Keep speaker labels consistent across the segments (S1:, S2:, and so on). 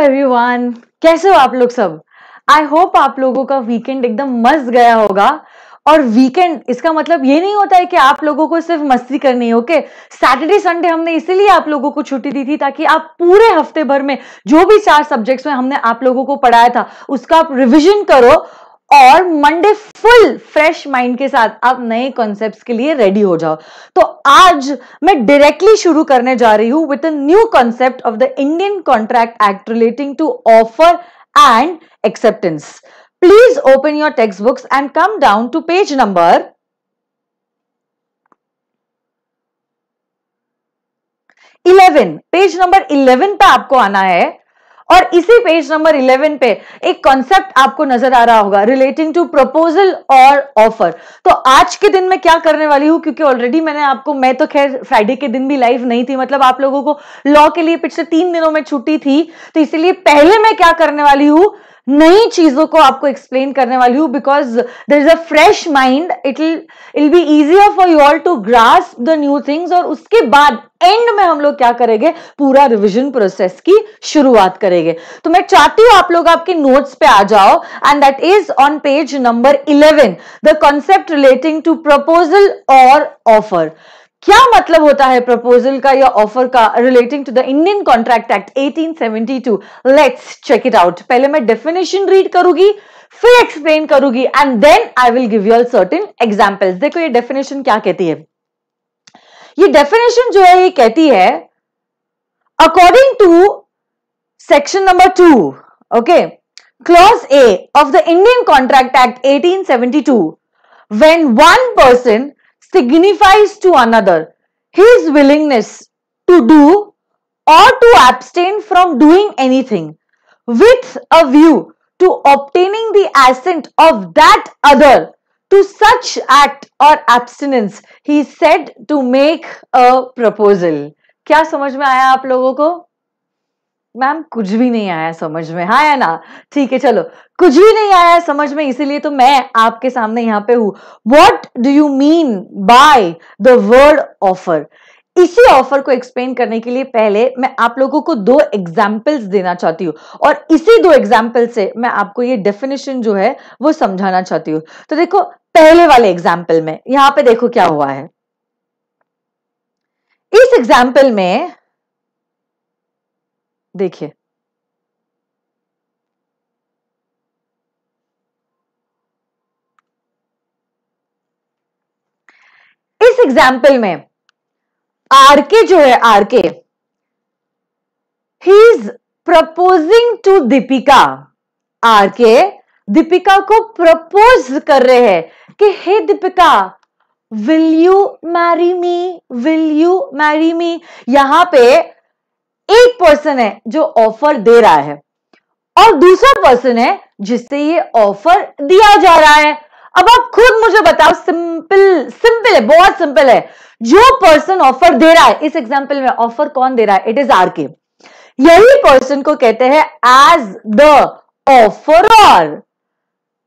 S1: Everyone कैसे हो आप लोग सब आई होप आप लोगों का वीकेंड एकदम मस्त गया होगा और वीकेंड इसका मतलब ये नहीं होता है कि आप लोगों को सिर्फ मस्ती करनी है ओके सैटरडे संडे हमने इसीलिए आप लोगों को छुट्टी दी थी ताकि आप पूरे हफ्ते भर में जो भी चार सब्जेक्ट्स में हमने आप लोगों को पढ़ाया था उसका आप रिविजन करो और मंडे फुल फ्रेश माइंड के साथ आप नए कॉन्सेप्ट्स के लिए रेडी हो जाओ तो आज मैं डायरेक्टली शुरू करने जा रही हूं with a new concept of the Indian contract act relating to offer and acceptance please open your text books and come down to page number eleven page number eleven पे आपको आना है और इसी पेज नंबर 11 पे एक concept आपको नजर आ रहा होगा रिलेटिंग टू प्रपोजल और ऑफर तो आज के दिन मैं क्या करने वाली हूं क्योंकि ऑलरेडी मैंने आपको मैं तो खैर फ्राइडे के दिन भी लाइव नहीं थी मतलब आप लोगों को लॉ के लिए पिछले तीन दिनों में छुट्टी थी तो इसीलिए पहले मैं क्या करने वाली हूं नई चीजों को आपको एक्सप्लेन करने वाली हूँ because there is a fresh mind it'll be easier for you all to grasp the new things और उसके बाद एंड में हम लोग क्या करेंगे पूरा रिविजन प्रोसेस की शुरुआत करेंगे तो मैं चाहती हूं आप लोग आपके नोट्स पे आ जाओ and that is on page number eleven the concept relating to proposal और ऑफर क्या मतलब होता है प्रपोजल का या ऑफर का relating to the Indian contract act 1872 let's check it out पहले मैं डेफिनेशन रीड करूंगी फिर एक्सप्लेन करूंगी and then I will give you certain example देखो ये डेफिनेशन क्या कहती है ये डेफिनेशन जो है ये कहती है according to section number two okay clause A of the Indian contract act 1872 when one person signifies to another his willingness to do or to abstain from doing anything with a view to obtaining the assent of that other to such act or abstinence he said to make a proposal क्या समझ में आया आप लोगों को ma'am कुछ भी नहीं आया समझ में हाँ है ना ठीक है चलो कुछ भी नहीं आया समझ में इसीलिए तो मैं आपके सामने यहाँ पे हूं what do you mean by the word offer इसी ऑफर को एक्सप्लेन करने के लिए पहले मैं आप लोगों को दो एग्जाम्पल्स देना चाहती हूँ और इसी दो एग्जाम्पल से मैं आपको ये डेफिनेशन जो है वो समझाना चाहती हूँ तो देखो पहले वाले एग्जाम्पल में यहाँ पे देखो क्या हुआ है इस एग्जाम्पल में देखिए इस एग्जाम्पल में आरके जो है R K he is proposing to Deepika R K Deepika को प्रपोज कर रहे हैं कि hey Deepika will you marry me will you marry me यहां पे एक पर्सन है जो ऑफर दे रहा है और दूसरा पर्सन है जिससे ये ऑफर दिया जा रहा है अब आप खुद मुझे बताओ सिंपल सिंपल है बहुत सिंपल है जो पर्सन ऑफर दे रहा है इस एग्जाम्पल में ऑफर कौन दे रहा है इट इज आर के यही पर्सन को कहते हैं एज द ऑफर और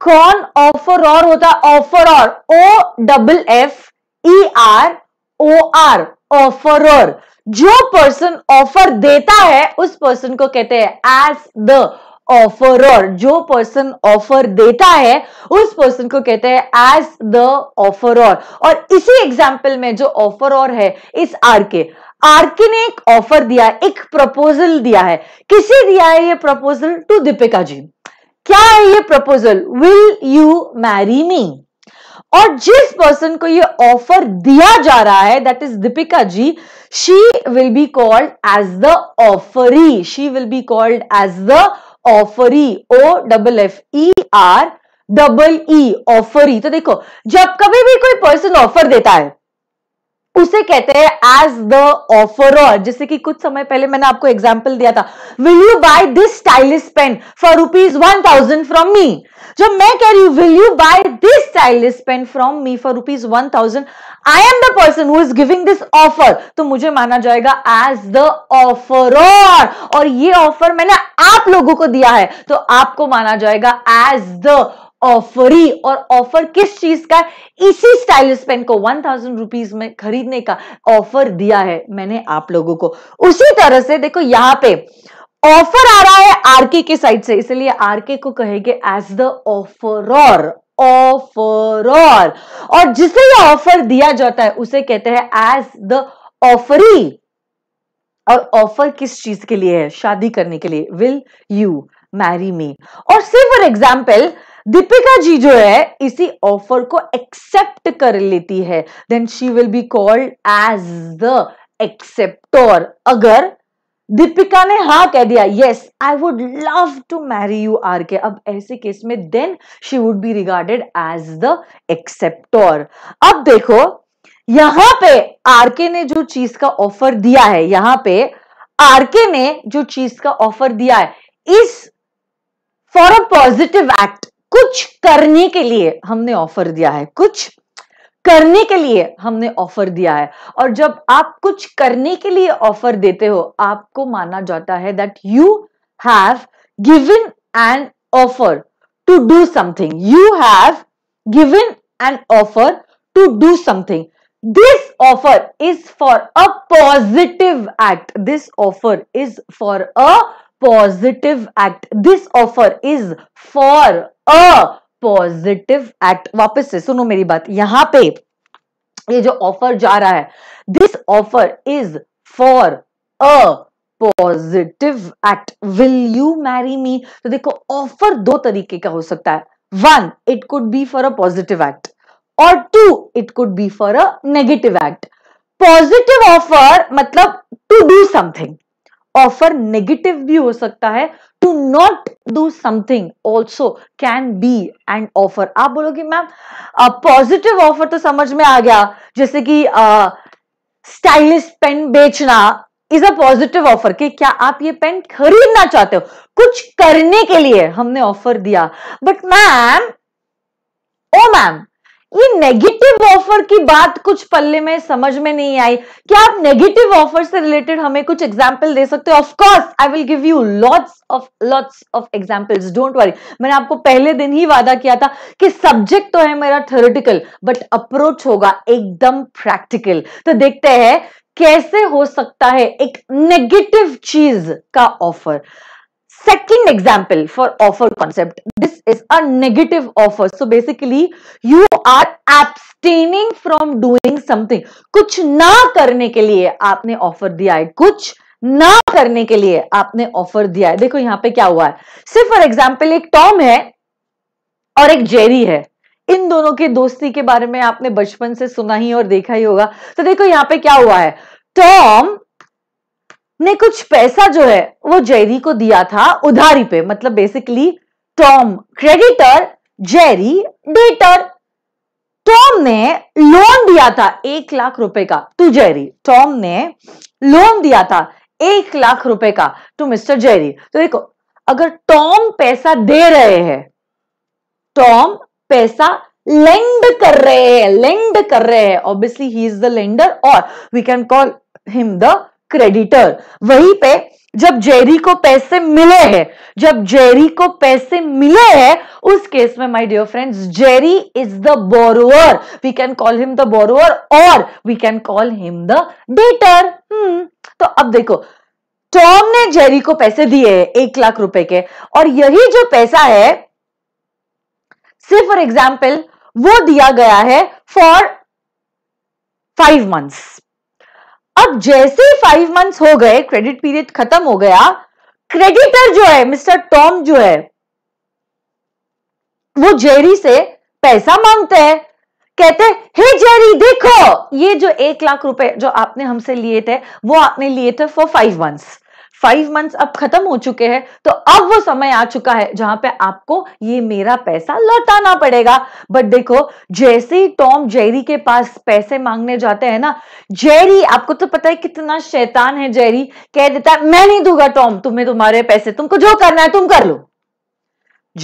S1: कौन ऑफर और होता है ऑफर और O double F E R O R offer और जो पर्सन ऑफर देता है उस पर्सन को कहते हैं एज द ऑफर जो पर्सन ऑफर देता है उस पर्सन को कहते हैं एज द ऑफर और इसी एग्जाम्पल में जो और है इस आर के आर के ने एक ऑफर दिया एक प्रपोजल दिया है किसे दिया है ये प्रपोजल टू दीपिका जी क्या है ये proposal will you marry me और जिस पर्सन को ये ऑफर दिया जा रहा है that is Deepika ji she will be called as the offeree she will be called as the offeree O double F E R double E offeree तो देखो जब कभी भी कोई पर्सन ऑफर देता है उसे कहते हैं एज द ऑफर जैसे कि कुछ समय पहले मैंने आपको एग्जाम्पल दिया था will you buy this stylish pen for rupees one thousand from me जब मैं कह रही हूं will you buy this stylish pen from me for rupees one thousand I am the person who is giving this offer तो मुझे माना जाएगा as the offer और ये ऑफर मैंने आप लोगों को दिया है तो आपको माना जाएगा एज द ऑफरी और ऑफर किस चीज का इसी स्टाइलिश पेन को वन थाउजेंड रुपीज में खरीदने का ऑफर दिया है मैंने आप लोगों को उसी तरह से देखो यहां पे ऑफर आ रहा है आरके के साइड से इसलिए आरके को कहेंगे एज द ऑफर ऑफर और जिसे ये ऑफर दिया जाता है उसे कहते हैं एज द ऑफरी और ऑफर किस चीज के लिए है शादी करने के लिए विल यू मैरी मी और सिर्फ फॉर एग्जाम्पल दीपिका जी जो है इसी ऑफर को एक्सेप्ट कर लेती है then she will be called as the acceptor अगर दीपिका ने हा कह दिया yes I would love to marry you R K अब ऐसे केस में then she would be regarded as the acceptor अब देखो यहां पे आरके ने जो चीज का ऑफर दिया है यहां पे आरके ने जो चीज का ऑफर दिया है इस फॉर अ पॉजिटिव एक्ट कुछ करने के लिए हमने ऑफर दिया है कुछ करने के लिए हमने ऑफर दिया है और जब आप कुछ करने के लिए ऑफर देते हो आपको माना जाता है that you have given an offer to do something you have given an offer to do something this offer is for a positive act this offer is for a positive act this offer is for a positive act वापस से सुनो मेरी बात यहां पे ये जो offer जा रहा है this offer is for a positive act will you marry me तो देखो ऑफर दो तरीके का हो सकता है one it could be for a positive act और two it could be for a negative act positive offer मतलब to do something offer negative भी हो सकता है to not do something also can be and offer आप बोलोगे ma'am positive offer तो समझ में आ गया जैसे कि स्टाइलिश पेन बेचना इज अ पॉजिटिव ऑफर कि क्या आप ये पेन खरीदना चाहते हो कुछ करने के लिए हमने ऑफर दिया बट मैम ओ मैम ये नेगेटिव ऑफर की बात कुछ पल्ले में समझ में नहीं आई क्या आप नेगेटिव ऑफर से रिलेटेड हमें कुछ एग्जांपल दे सकते हो of course I will give you lots of lots of examples don't worry मैंने आपको पहले दिन ही वादा किया था कि सब्जेक्ट तो है मेरा थ्योरेटिकल बट अप्रोच होगा एकदम प्रैक्टिकल तो देखते हैं कैसे हो सकता है एक नेगेटिव चीज का offer second example for offer concept this is a negative offer so basically you are abstaining from doing something kuch na karne ke liye aapne offer diya hai kuch na karne ke liye aapne offer diya hai dekho yahan pe kya hua hai सिर्फ for example ek tom hai aur ek jerry hai इन दोनों के दोस्ती के बारे में आपने बचपन से सुना ही और देखा ही होगा तो देखो यहां पे क्या हुआ है टॉम ने कुछ पैसा जो है वो जेरी को दिया था उधारी पे मतलब basically Tom creditor Jerry debtor Tom ने लोन दिया था एक लाख रुपए का टू जेरी टॉम ने लोन दिया था एक लाख रुपए का टू मिस्टर जेरी तो देखो अगर टॉम पैसा दे रहे हैं टॉम पैसा लेंड कर रहे हैं लेंड कर रहे हैं obviously he is the lender और we can call him the creditor वहीं पे जब जेरी को पैसे मिले हैं जब जेरी को पैसे मिले हैं उस केस में my dear friends Jerry is the borrower we can call him the borrower और we can call him the debtor तो अब देखो टॉम ने जेरी को पैसे दिए हैं एक लाख रुपए के और यही जो पैसा है सिर्फ फॉर एग्जाम्पल वो दिया गया है फॉर फाइव मंथ्स अब जैसे ही फाइव मंथ्स हो गए क्रेडिट पीरियड खत्म हो गया क्रेडिटर जो है मिस्टर टॉम जो है वो जेरी से पैसा मांगते हैं कहते हे जेरी देखो ये जो एक लाख रुपए जो आपने हमसे लिए थे वो आपने लिए थे for five months five months अब खत्म हो चुके हैं तो अब वो समय आ चुका है जहां पे आपको ये मेरा पैसा लौटाना पड़ेगा बट देखो जैसे ही टॉम जेरी के पास पैसे मांगने जाते हैं ना जेरी आपको तो पता है कितना शैतान है जेरी कह देता है मैं नहीं दूंगा टॉम तुम्हें तुम्हारे पैसे तुमको जो करना है तुम कर लो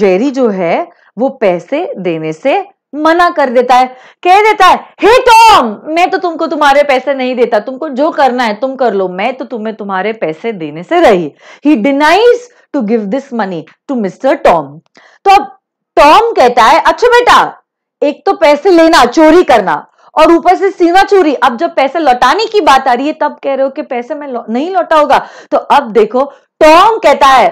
S1: जेरी जो है वो पैसे देने से मना कर देता है कह देता है हे टॉम मैं तो तुमको तुम्हारे पैसे नहीं देता तुमको जो करना है तुम कर लो मैं तो तुम्हें तुम्हारे पैसे देने से रही he denies to give this money to Mister Tom तो अब टॉम कहता है अच्छा बेटा एक तो पैसे लेना चोरी करना और ऊपर से सीना चोरी अब जब पैसे लौटाने की बात आ रही है तब कह रहे हो कि पैसे मैं नहीं लौटाऊंगा तो अब देखो टॉम कहता है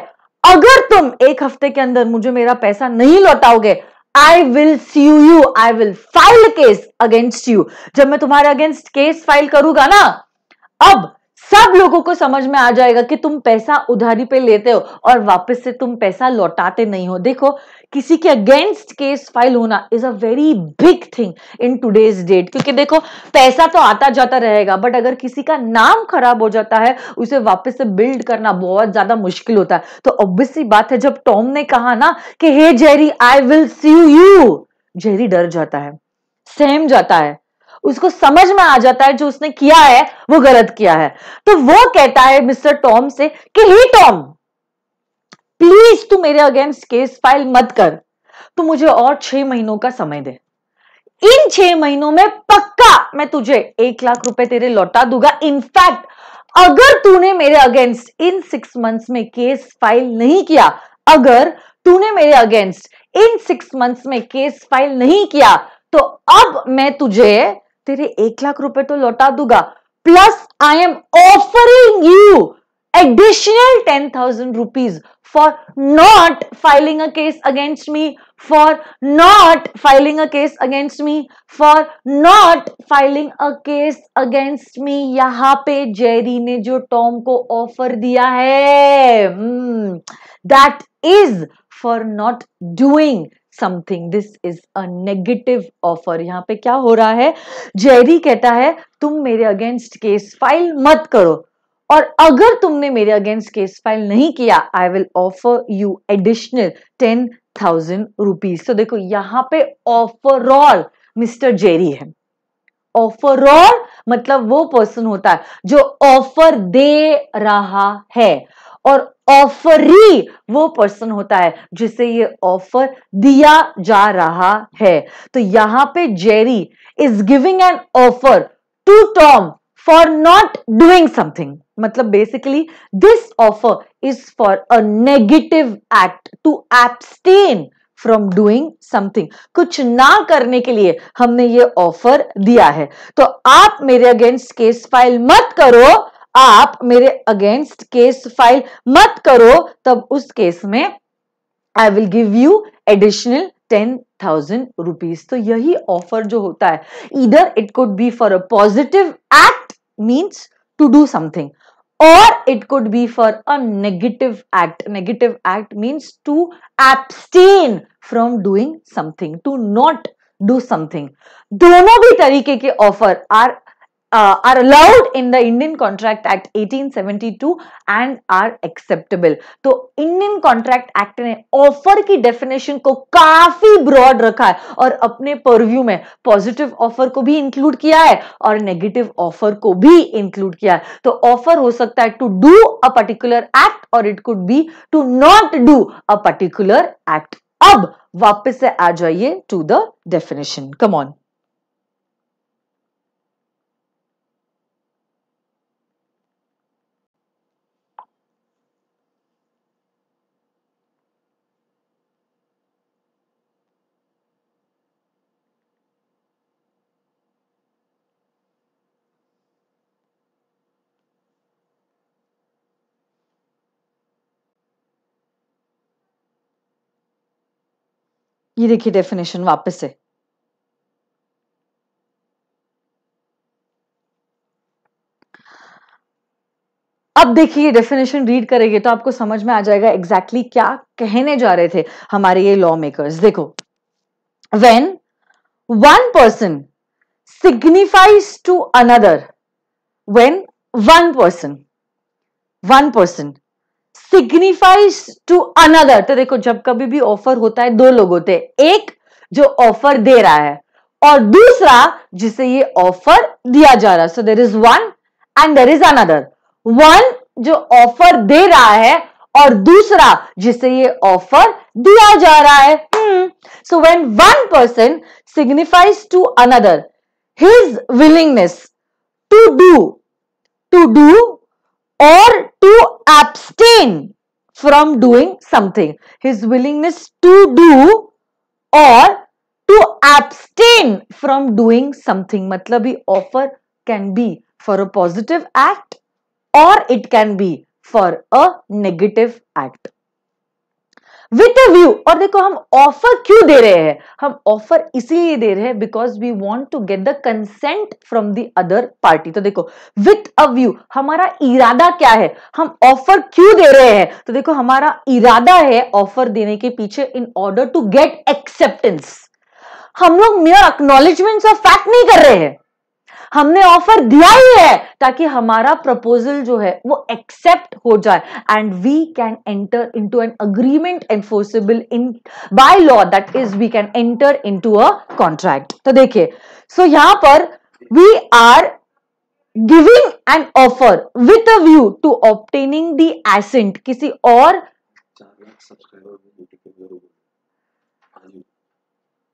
S1: अगर तुम एक हफ्ते के अंदर मुझे मेरा पैसा नहीं लौटाओगे I will sue you I will file case against you जब मैं तुम्हारे अगेंस्ट केस फाइल करूंगा ना अब सब लोगों को समझ में आ जाएगा कि तुम पैसा उधारी पे लेते हो और वापस से तुम पैसा लौटाते नहीं हो देखो किसी के अगेंस्ट केस फाइल होना is a very big thing in today's date क्योंकि देखो पैसा तो आता जाता रहेगा बट अगर किसी का नाम खराब हो जाता है उसे वापस से बिल्ड करना बहुत ज्यादा मुश्किल होता है तो ऑब्वियसली बात है जब टॉम ने कहा ना कि hey Jerry I will see you Jerry डर जाता है सहम जाता है उसको समझ में आ जाता है जो उसने किया है वो गलत किया है तो वो कहता है मिस्टर टॉम से कि हे टॉम प्लीज तू मेरे अगेंस्ट केस फाइल मत कर तू मुझे और छह महीनों का समय दे इन छह महीनों में पक्का मैं तुझे एक लाख रुपए तेरे लौटा दूंगा इनफैक्ट अगर तूने मेरे अगेंस्ट इन सिक्स मंथ्स में केस फाइल नहीं किया अगर तूने मेरे अगेंस्ट इन सिक्स मंथ्स में केस फाइल नहीं किया तो अब मैं तुझे तेरे एक लाख रुपए तो लौटा दूंगा plus I am offering you additional ten thousand rupees for not filing a case against me for not filing a case against me for not filing a case against me यहां पे जेरी ने जो Tom को offer दिया है that is for not doing something this is a negative offer यहाँ पे क्या हो रहा है जेरी कहता है तुम मेरे अगेंस्ट केस फाइल मत करो और अगर तुमने मेरे अगेंस्ट केस फाइल नहीं किया I will offer you additional ten thousand rupees तो देखो यहाँ पे ऑफरऑल मिस्टर जेरी है ऑफरऑल मतलब वो पर्सन होता है जो ऑफर दे रहा है और ऑफरी वो पर्सन होता है जिसे ये ऑफर दिया जा रहा है तो यहां पे Jerry is giving an offer to Tom for not doing something मतलब basically this offer is for a negative act to abstain from doing something कुछ ना करने के लिए हमने ये ऑफर दिया है तो आप मेरे अगेंस्ट केस फाइल मत करो आप मेरे अगेंस्ट केस फाइल मत करो तब उस केस में I will give you additional ten thousand rupees तो यही ऑफर जो होता है इधर it could be for a positive act means to do something और it could be for a negative act negative act means to abstain from doing something to not do something दोनों भी तरीके के offer are uh, are allowed in the Indian Contract Act 1872 and are acceptable. तो Indian contract act ने offer की definition को काफी broad रखा है और अपने परव्यू में पॉजिटिव ऑफर को भी इंक्लूड किया है और नेगेटिव ऑफर को भी इंक्लूड किया है तो ऑफर हो सकता है to do a particular act और it could be to not do a particular act अब वापस से आ जाइए to the definition come on ये देखिए डेफिनेशन वापस से अब देखिए डेफिनेशन रीड करेंगे तो आपको समझ में आ जाएगा एग्जैक्टली exactly क्या कहने जा रहे थे हमारे ये लॉ मेकर्स देखो when one person signifies to another when one person one person signifies to another तो देखो जब कभी भी ऑफर होता है दो लोग होते हैं एक जो ऑफर दे रहा है और दूसरा जिसे ये ऑफर दिया जा रहा है so there is one and there is another one जो ऑफर दे रहा है और दूसरा जिसे ये ऑफर दिया जा रहा है so when one person signifies to another his willingness to do to do or to abstain from doing something. His willingness to do or to abstain from doing something. Matlabi offer can be for a positive act or it can be for a negative act. With a view और देखो हम offer क्यों दे रहे हैं हम offer इसीलिए दे रहे हैं because we want to get the consent from the other party तो देखो विथ अ व्यू हमारा इरादा क्या है हम ऑफर क्यों दे रहे हैं तो देखो हमारा इरादा है ऑफर देने के पीछे in order to get acceptance हम लोग मेयर अक्नोलेजमेंट ऑफ फैक्ट नहीं कर रहे हैं हमने ऑफर दिया ही है ताकि हमारा प्रपोजल जो है वो एक्सेप्ट हो जाए and we can enter into an agreement enforceable in by law that is we can enter into a contract तो देखिए सो so यहां पर we are giving an offer with a view to obtaining the assent किसी और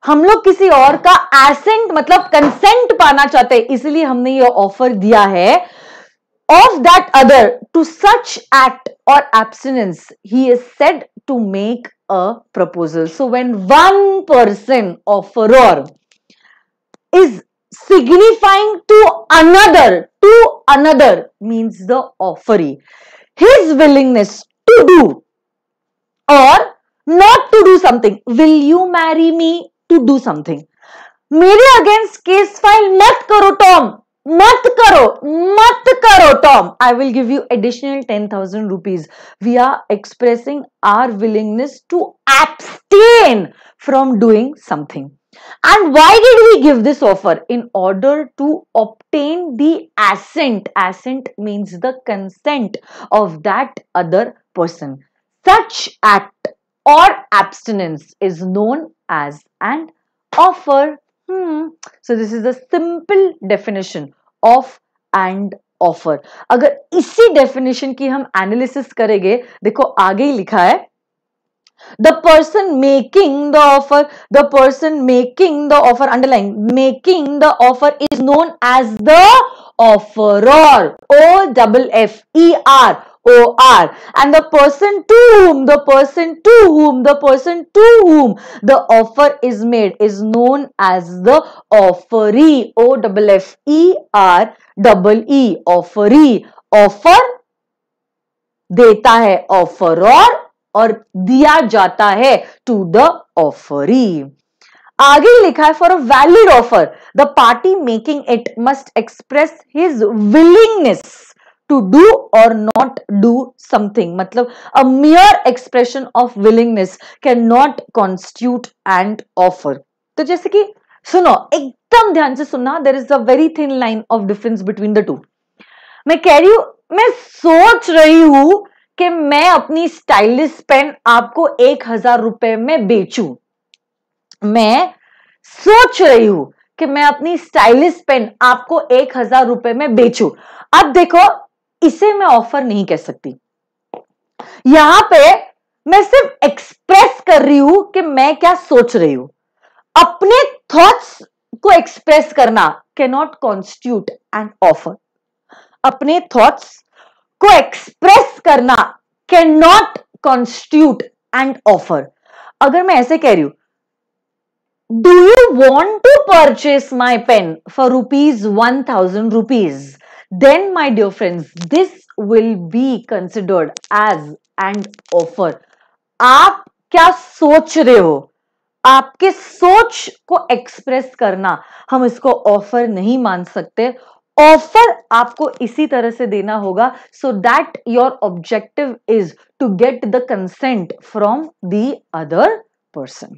S1: हम लोग किसी और का एसेंट मतलब कंसेंट पाना चाहते हैं इसलिए हमने ये ऑफर दिया है of that other to such act और एब्सिनेंस ही is said to make a proposal so when one person offer is signifying to another to another means the offeree his willingness to do और not to do something will you marry me to do something. मेरे against case file मत करो Tom मत करो मत करो Tom I will give you additional ten thousand rupees we are expressing our willingness to abstain from doing something And why did we give this offer? In order to obtain the assent. Assent means the consent of that other person. Such act or abstinence is known as an offer. Hmm. So this is a simple definition of and offer अगर इसी definition की हम analysis करेंगे देखो आगे ही लिखा है the person making the offer the person making the offer underline making the offer is known as the offerer O double F E R O R. And the person to whom, the person to whom, the person to whom the offer is made is known as the offeree. O double F E R double E. Offeree. Offer देता है offer और और दिया जाता है to the offeree आगे लिखा है for a valid offer the party making it must express his willingness to do और नॉट डू समथिंग मतलब a mere expression of willingness can not constitute an offer तो जैसे कि सुनो एकदम ध्यान से सुनना there is a very thin line of difference between the two मैं कह रही हूं मैं सोच रही हूं कि मैं अपनी स्टाइलिश पेन आपको एक हजार रुपए में बेचू मैं सोच रही हूं कि मैं अपनी स्टाइलिश पेन आपको एक हजार रुपए में बेचू अब देखो इसे मैं ऑफर नहीं कह सकती यहां पे मैं सिर्फ एक्सप्रेस कर रही हूं कि मैं क्या सोच रही हूं अपने थॉट्स को एक्सप्रेस करना कैनॉट कॉन्स्टिट्यूट एंड ऑफर अपने थॉट्स को एक्सप्रेस करना can not constitute an offer अगर मैं ऐसे कह रही हूं do you want to purchase my pen for rupees one thousand rupees then my dear friends this will be considered as an offer आप क्या सोच रहे हो आपके सोच को एक्सप्रेस करना हम इसको ऑफर नहीं मान सकते ऑफर आपको इसी तरह से देना होगा so that your objective is to get the consent from the other person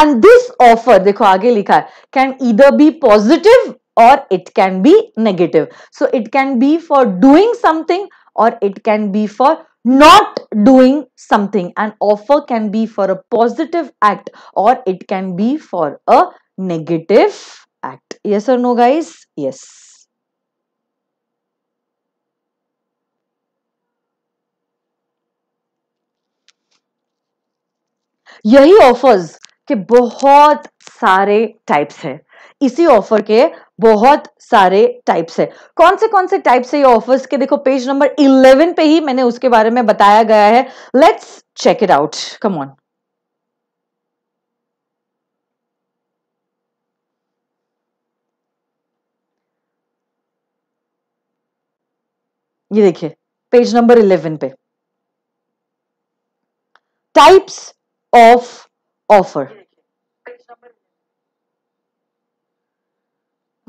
S1: and this offer देखो आगे लिखा है can either be positive or it can be negative. So it can be for doing something or it can be for not doing something. An offer can be for a positive act or it can be for a negative act. Yes or no guys? Yes. यही offers के बहुत सारे types हैं इसी offer के बहुत सारे types है कौन से कौन से टाइप्स है ये ऑफर्स के देखो पेज नंबर 11 पे ही मैंने उसके बारे में बताया गया है let's check it out come on ये देखिए पेज नंबर 11 पे types of offer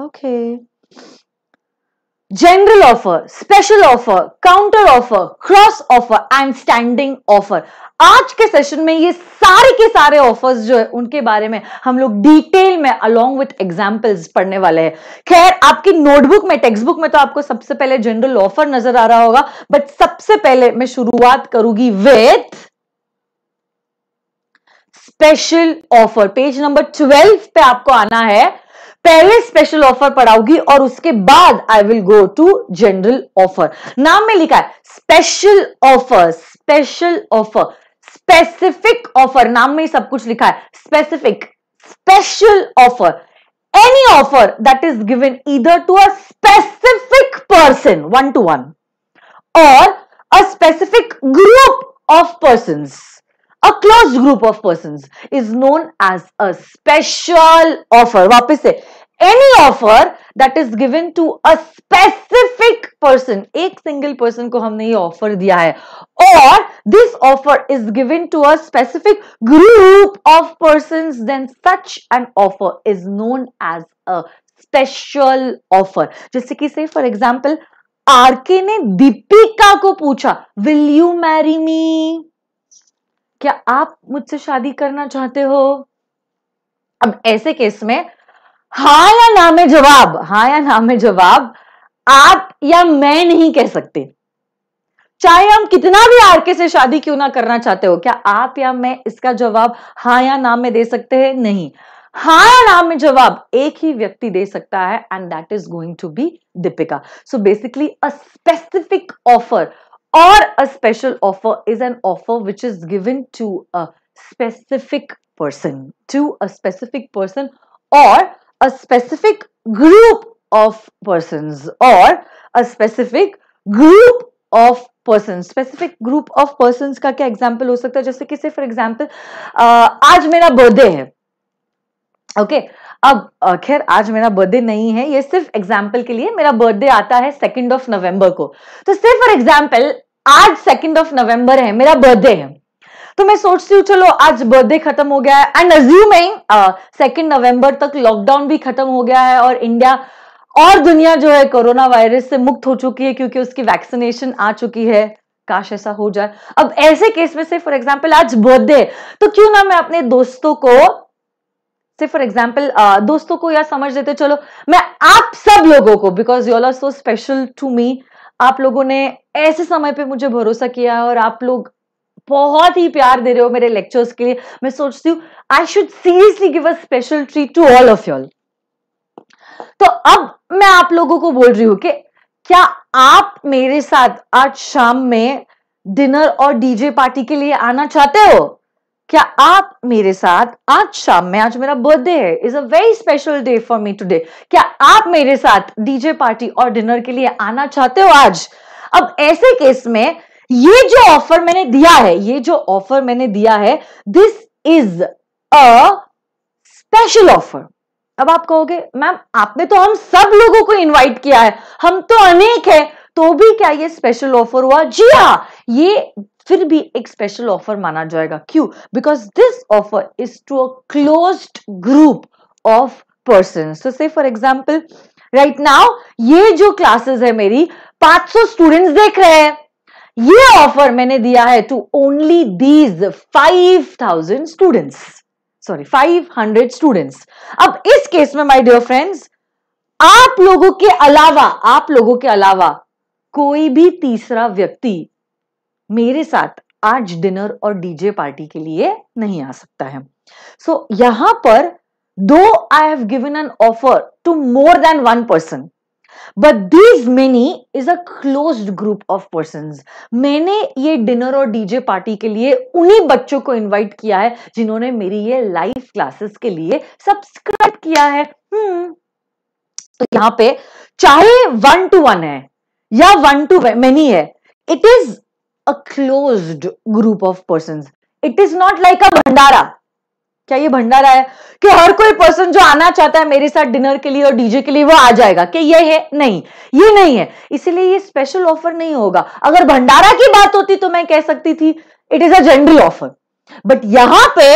S1: Okay. General offer, special offer, counter offer, cross offer and standing offer आज के सेशन में ये सारे के सारे ऑफर्स जो है उनके बारे में हम लोग डिटेल में अलोंग विथ एग्जाम्पल्स पढ़ने वाले हैं खैर आपकी नोटबुक में टेक्स्ट बुक में तो आपको सबसे पहले जनरल ऑफर नजर आ रहा होगा बट सबसे पहले मैं शुरुआत करूंगी with special offer page number twelve पे आपको आना है पहले स्पेशल ऑफर पढ़ाऊंगी और उसके बाद I will go to general offer नाम में लिखा है special offer special offer specific offer नाम में ही सब कुछ लिखा है specific special offer any offer that is given इधर to a specific person one to one और a specific group of person a close group of person is known as a special offer वापस से any offer that is given to a specific person एक single person को हमने ये offer दिया है और this offer is given to a specific group of person then such an offer is known as a special offer जैसे कि से फॉर एग्जाम्पल आरके ने दीपिका को पूछा विल यू मैरी मी क्या आप मुझसे शादी करना चाहते हो अब ऐसे केस में हा या ना में जवाब हा या ना में जवाब आप या मैं नहीं कह सकते चाहे हम कितना भी आरके से शादी क्यों ना करना चाहते हो क्या आप या मैं इसका जवाब हा या ना में दे सकते हैं नहीं हा या ना में जवाब एक ही व्यक्ति दे सकता है and that is going to be Deepika so basically a specific offer or a special offer is an offer which is given to a specific person to a specific person or a specific group of persons or a specific group of person specific group of person का क्या example हो सकता है जैसे कि से for example आज मेरा बर्थडे है ओके okay? अब खैर आज मेरा बर्थडे नहीं है ये सिर्फ एग्जाम्पल के लिए मेरा बर्थडे आता है सेकेंड ऑफ नवंबर को तो सिर्फ फॉर एग्जाम्पल आज सेकेंड ऑफ नवंबर है मेरा बर्थडे है तो मैं सोचती हूँ चलो आज बर्थडे खत्म हो गया है एंड अज्यूमिंग सेकेंड नवंबर तक लॉकडाउन भी खत्म हो गया है और इंडिया और दुनिया जो है कोरोना वायरस से मुक्त हो चुकी है क्योंकि उसकी वैक्सीनेशन आ चुकी है काश ऐसा हो जाए अब ऐसे केस में से फॉर एग्जाम्पल आज बर्थडे तो क्यों ना मैं अपने दोस्तों को से फॉर एग्जाम्पल दोस्तों को या समझ देते चलो मैं आप सब लोगों को because you are so special to me आप लोगों ने ऐसे समय पे मुझे भरोसा किया और आप लोग बहुत ही प्यार दे रहे हो मेरे लेक्चर्स के लिए मैं सोचती हूँ I should seriously give a special treat to all of y'all तो अब मैं आप लोगों को बोल रही हूं कि क्या आप मेरे साथ आज शाम में डिनर और डीजे पार्टी के लिए आना चाहते हो क्या आप मेरे साथ आज शाम में आज मेरा बर्थडे है is a very special day for me today क्या आप मेरे साथ डीजे पार्टी और डिनर के लिए आना चाहते हो आज अब ऐसे केस में ये जो ऑफर मैंने दिया है ये जो ऑफर मैंने दिया है this is a special offer अब आप कहोगे मैम आपने तो हम सब लोगों को इनवाइट किया है हम तो अनेक है तो भी क्या ये स्पेशल ऑफर हुआ जी हाँ ये फिर भी एक स्पेशल ऑफर माना जाएगा क्यों because this offer is to a close group of person so say for example right now ये जो क्लासेस है मेरी 500 स्टूडेंट्स देख रहे हैं ये ऑफर मैंने दिया है to only these 5000 students sorry 500 students अब इस केस में माय डियर फ्रेंड्स आप लोगों के अलावा आप लोगों के अलावा कोई भी तीसरा व्यक्ति मेरे साथ आज डिनर और डीजे पार्टी के लिए नहीं आ सकता है सो so, यहां पर दो I have given an offer to more than one person but these many is a close group of person मैंने ये डिनर और डीजे पार्टी के लिए उन्हीं बच्चों को इन्वाइट किया है जिन्होंने मेरी ये लाइव क्लासेस के लिए सब्सक्राइब किया है hmm. तो यहां पे चाहे वन टू वन है या वन टू मेनी है it is a closed group of person it is not like a भंडारा क्या ये भंडारा है कि हर कोई पर्सन जो आना चाहता है मेरे साथ डिनर के लिए और डीजे के लिए वो आ जाएगा कि ये है नहीं ये नहीं है इसीलिए ये स्पेशल ऑफर नहीं होगा अगर भंडारा की बात होती तो मैं कह सकती थी it is a general offer but यहां पे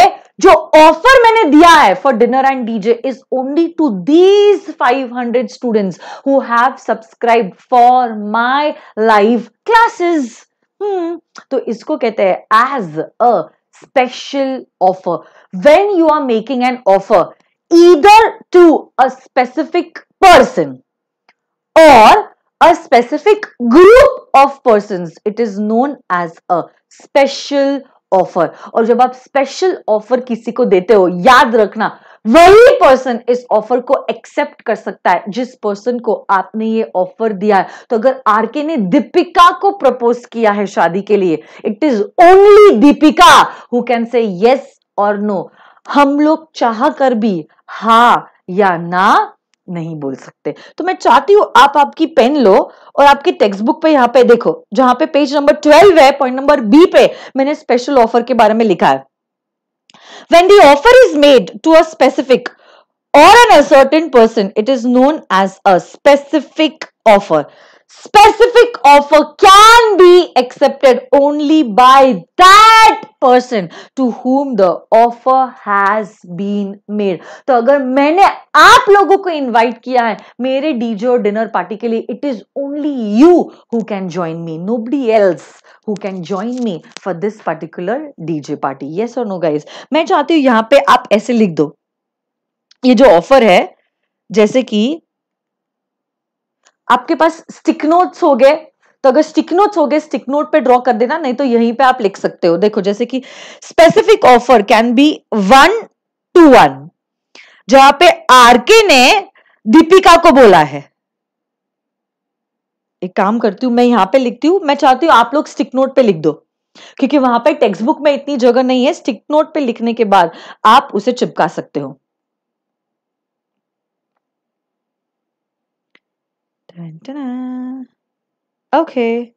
S1: जो ऑफर मैंने दिया है for dinner and DJ is only to these 500 students who have subscribe for my live classes hmm, तो इसको कहते हैं as a special offer when you are making an offer either to a specific person और a specific group of person it is known as a special offer और जब आप special offer किसी को देते हो याद रखना वही पर्सन इस ऑफर को एक्सेप्ट कर सकता है जिस पर्सन को आपने ये ऑफर दिया है तो अगर आरके ने दीपिका को प्रपोज किया है शादी के लिए it is only Deepika who can say yes और नो हम लोग चाह कर भी हा या ना नहीं बोल सकते तो मैं चाहती हूँ आप आपकी पेन लो और आपकी टेक्स्ट बुक पे यहाँ पे देखो जहां पे पेज नंबर ट्वेल्व है पॉइंट नंबर बी पे मैंने स्पेशल ऑफर के बारे में लिखा है when the offer is made to a specific और an ascertain person it is known as a specific offer specific offer can be accepted only by that person to whom the offer has been made तो अगर मैंने आप लोगों को invite किया है मेरे डीजे और डिनर पार्टी के लिए it is only you who can join me nobody else who can join me for this particular DJ party yes और नो गाइस मैं चाहती हूं यहां पर आप ऐसे लिख दो ये जो ऑफर है जैसे कि आपके पास स्टिक नोट्स हो गए तो अगर स्टिक नोट्स हो गए स्टिक नोट पे ड्रॉ कर देना नहीं तो यहीं पे आप लिख सकते हो देखो जैसे कि specific offer can be one to one जहां पे आरके ने दीपिका को बोला है एक काम करती हूं मैं यहां पे लिखती हूं मैं चाहती हूं आप लोग स्टिक नोट पे लिख दो क्योंकि वहां पर टेक्स्ट बुक में इतनी जगह नहीं है स्टिक नोट पे लिखने के बाद आप उसे चिपका सकते हो dun, dun, dun. okay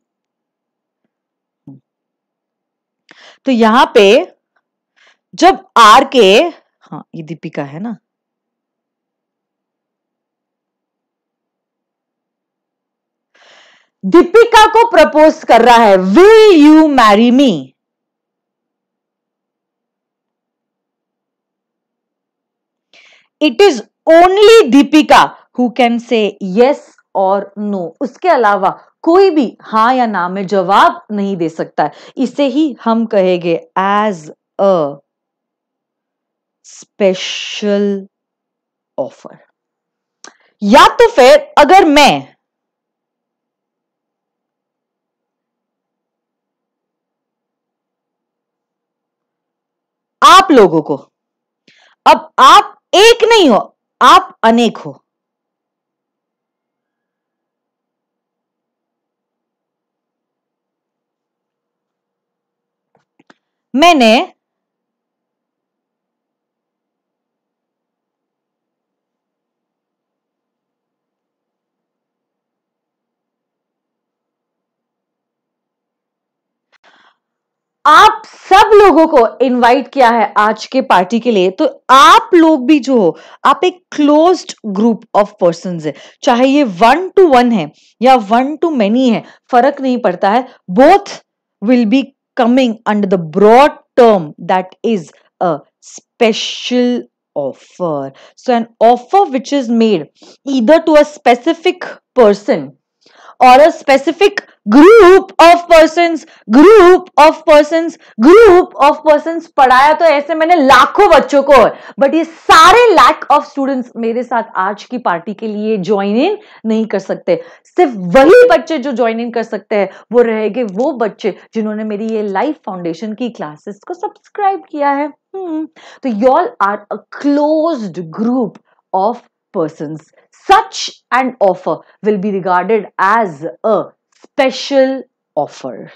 S1: तो यहां पे जब आर के हाँ ये दीपिका है ना दीपिका को प्रपोज कर रहा है will you marry me it is only Deepika who can say yes और नो उसके अलावा कोई भी हाँ या ना में जवाब नहीं दे सकता है इसे ही हम कहेंगे एज अ स्पेशल ऑफर या तो फिर अगर मैं आप लोगों को अब आप एक नहीं हो आप अनेक हो मैंने आप सब लोगों को इनवाइट किया है आज के पार्टी के लिए तो आप लोग भी जो हो आप एक क्लोज्ड ग्रुप ऑफ पर्सन है चाहे ये वन टू वन है या वन टू मेनी है फर्क नहीं पड़ता है both will be coming under the broad term that is a special offer. So, an offer which is made either to a specific person or a specific group of person group of person group of person पढ़ाया तो ऐसे मैंने लाखों बच्चों को but ये सारे lack of students मेरे साथ आज की पार्टी के लिए ज्वाइन इन नहीं कर सकते सिर्फ वही बच्चे जो ज्वाइन इन कर सकते हैं वो रहेगे वो बच्चे जिन्होंने मेरी ये लाइफ फाउंडेशन की क्लासेस को सब्सक्राइब किया है हम्म, तो y'all are a close group of persons. Such an offer will be regarded as a special offer.